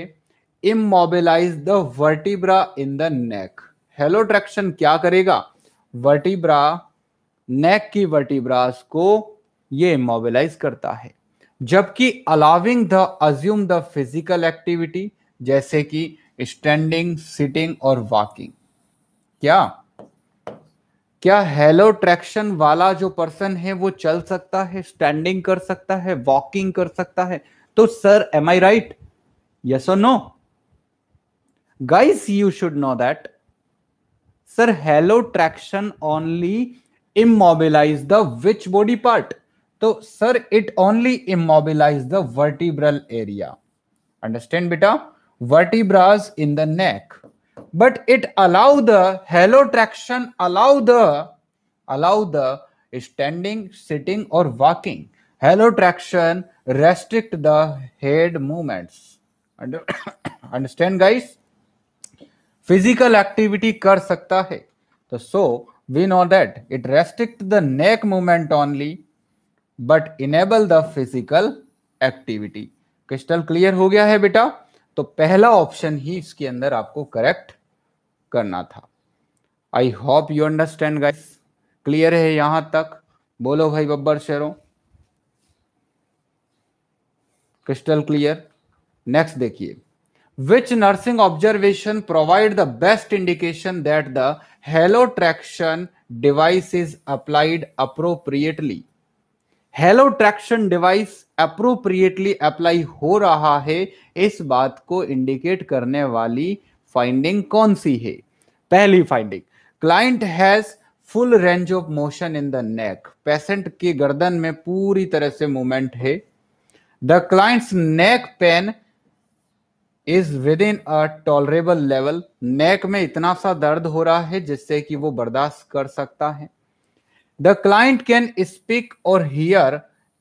immobilise the vertebra in the neck halo traction क्या करेगा वर्टिब्रा नेक की वर्टिब्रास को ये इमोबिलाइज करता है जबकि allowing the assume the physical activity जैसे कि स्टैंडिंग सिटिंग और वॉकिंग क्या क्या हेलो ट्रैक्शन वाला जो पर्सन है वो चल सकता है स्टैंडिंग कर सकता है वॉकिंग कर सकता है तो sir am I right yes और no guys you should know that sir halo traction only immobilise the which body part तो sir it only immobilise the vertebral area understand बेटा vertebras in the neck but it allow the halo traction allow the allow the standing sitting or walking halo traction restrict the head movements understand guys physical activity kar sakta hai so, so we know that it restrict the neck movement only but enable the physical activity crystal clear ho gaya hai beta तो पहला option ही इसके अंदर आपको correct करना था I hope you understand guys clear है यहां तक बोलो भाई बब्बर शेरों क्रिस्टल क्लियर नेक्स्ट देखिए which nursing observation provide the best indication that the halo traction device is applied appropriately halo traction device appropriately apply हो रहा है इस बात को इंडिकेट करने वाली फाइंडिंग कौन सी है पहली finding client has full range of motion in the neck patient की गर्दन में पूरी तरह से मूवमेंट है the client's neck pain is within a tolerable level neck में इतना सा दर्द हो रहा है जिससे कि वो बर्दाश्त कर सकता है द क्लाइंट कैन स्पीक और hear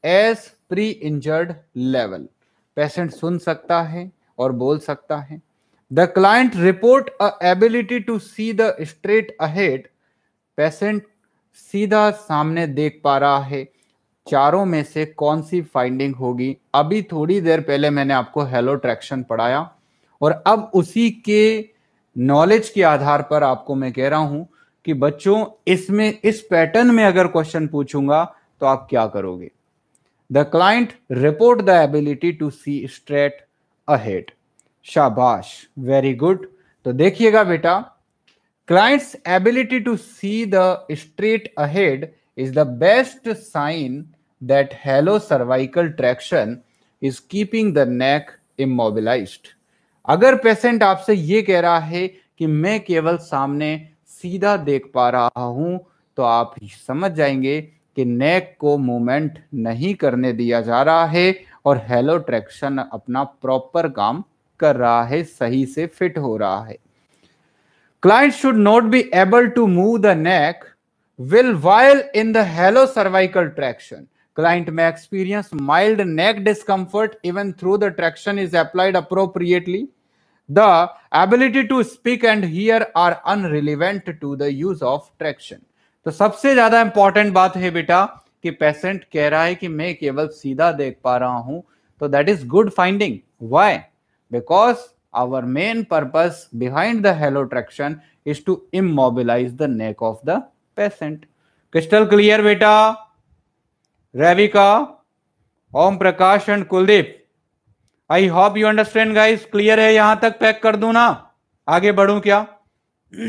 as pre injured level patient सुन सकता है और बोल सकता है the client report ability to see the straight ahead patient सीधा सामने देख पा रहा है चारों में से कौन सी फाइंडिंग होगी अभी थोड़ी देर पहले मैंने आपको हेलो ट्रैक्शन पढ़ाया और अब उसी के नॉलेज के आधार पर आपको मैं कह रहा हूं कि बच्चों इसमें इस पैटर्न में अगर क्वेश्चन पूछूंगा तो आप क्या करोगे The client report the ability to see straight ahead. Shabash. Very good. तो देखिएगा बेटा client's ability to see the straight ahead is the best sign that halo cervical traction is keeping the neck immobilise अगर patient आपसे ये कह रहा है कि मैं केवल सामने सीधा देख पा रहा हूं तो आप समझ जाएंगे कि नेक को मूवमेंट नहीं करने दिया जा रहा है और हेलो ट्रैक्शन अपना प्रॉपर काम कर रहा है सही से फिट हो रहा है client should not be able to move the neck will while in the halo cervical traction client में experience mild neck discomfort even through the traction is applied appropriately the ability to speak and hear are irrelevant to the use of traction तो सबसे ज्यादा important बात है बेटा कि patient कह रहा है कि मैं केवल सीधा देख पा रहा हूं तो that is good finding why because our main purpose behind the halo traction is to immobilise the neck of the patient crystal clear बेटा Revika Om Prakash and Kuldeep I hope you understand guys clear है यहां तक पैक कर दू ना आगे बढ़ू क्या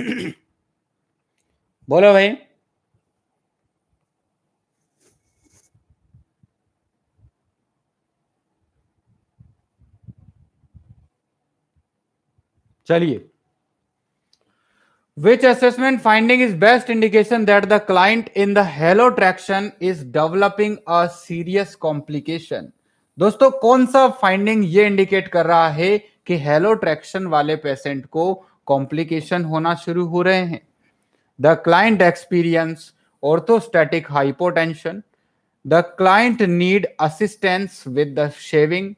बोलो भाई चलिए which assessment finding is best indication that the client in the halo traction is developing a serious complication दोस्तों कौन सा फाइंडिंग ये इंडिकेट कर रहा है कि हेलो ट्रैक्शन वाले पेशेंट को कॉम्प्लिकेशन होना शुरू हो रहे हैं the client experience orthostatic hypotension the client need assistance with the shaving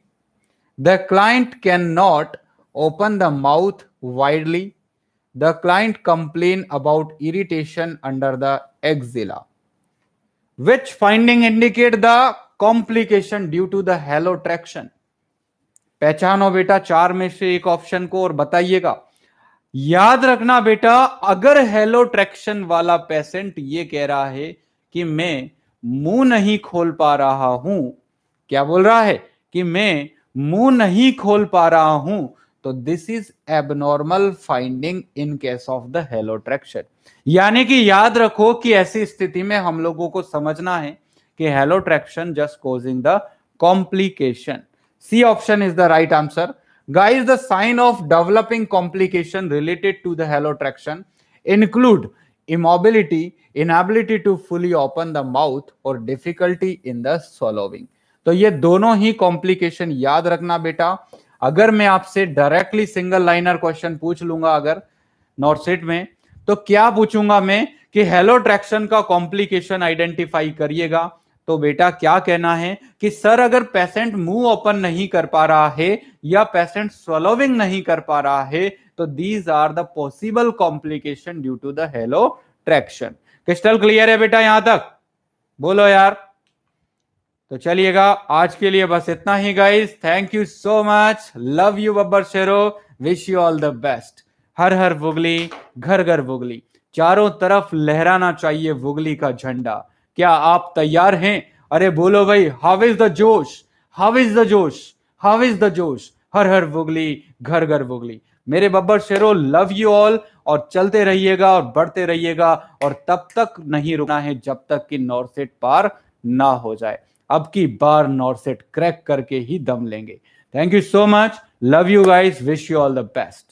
the client can not open the mouth widely. The client complain about irritation under the axilla. Which finding indicate the complication due to the hello traction? पहचानो बेटा चार में से एक option को और बताइएगा याद रखना बेटा अगर हेलो ट्रैक्शन वाला पेशेंट ये कह रहा है कि मैं मुंह नहीं खोल पा रहा हूं क्या बोल रहा है कि मैं मुंह नहीं खोल पा रहा हूं तो this is abnormal finding in case of the halo traction यानी कि याद रखो कि ऐसी स्थिति में हम लोगों को समझना है कि halo traction just causing the complication C option is the right answer guys the sign of developing complication related to the halo traction include immobility inability to fully open the mouth और difficulty in the swallowing तो ये दोनों ही complication याद रखना बेटा अगर मैं आपसे डायरेक्टली सिंगल लाइनर क्वेश्चन पूछ लूंगा अगर नॉर्सेट में तो क्या पूछूंगा मैं कि हेलो ट्रैक्शन का कॉम्प्लिकेशन आइडेंटिफाई करिएगा तो बेटा क्या कहना है कि सर अगर पेशेंट मुंह ओपन नहीं कर पा रहा है या पेशेंट स्वलोविंग नहीं कर पा रहा है तो these are the possible complication due to the halo traction crystal clear है बेटा यहां तक बोलो यार तो चलिएगा आज के लिए बस इतना ही guys thank you so much love you बब्बर शेरो wish you all the best हर हर बुगली घर घर बुगली चारों तरफ लहराना चाहिए बुगली का झंडा क्या आप तैयार हैं अरे बोलो भाई हाउ इज द जोश हाउ इज द जोश हाउ इज द जोश हर हर बुगली घर घर बुगली मेरे बब्बर शेरो लव यू ऑल और चलते रहिएगा और बढ़ते रहिएगा और तब तक नहीं रुकना है जब तक कि नॉर्थ सेट पार ना हो जाए अब की बार नॉर्सेट क्रैक करके ही दम लेंगे thank you so much love you guys wish you all the best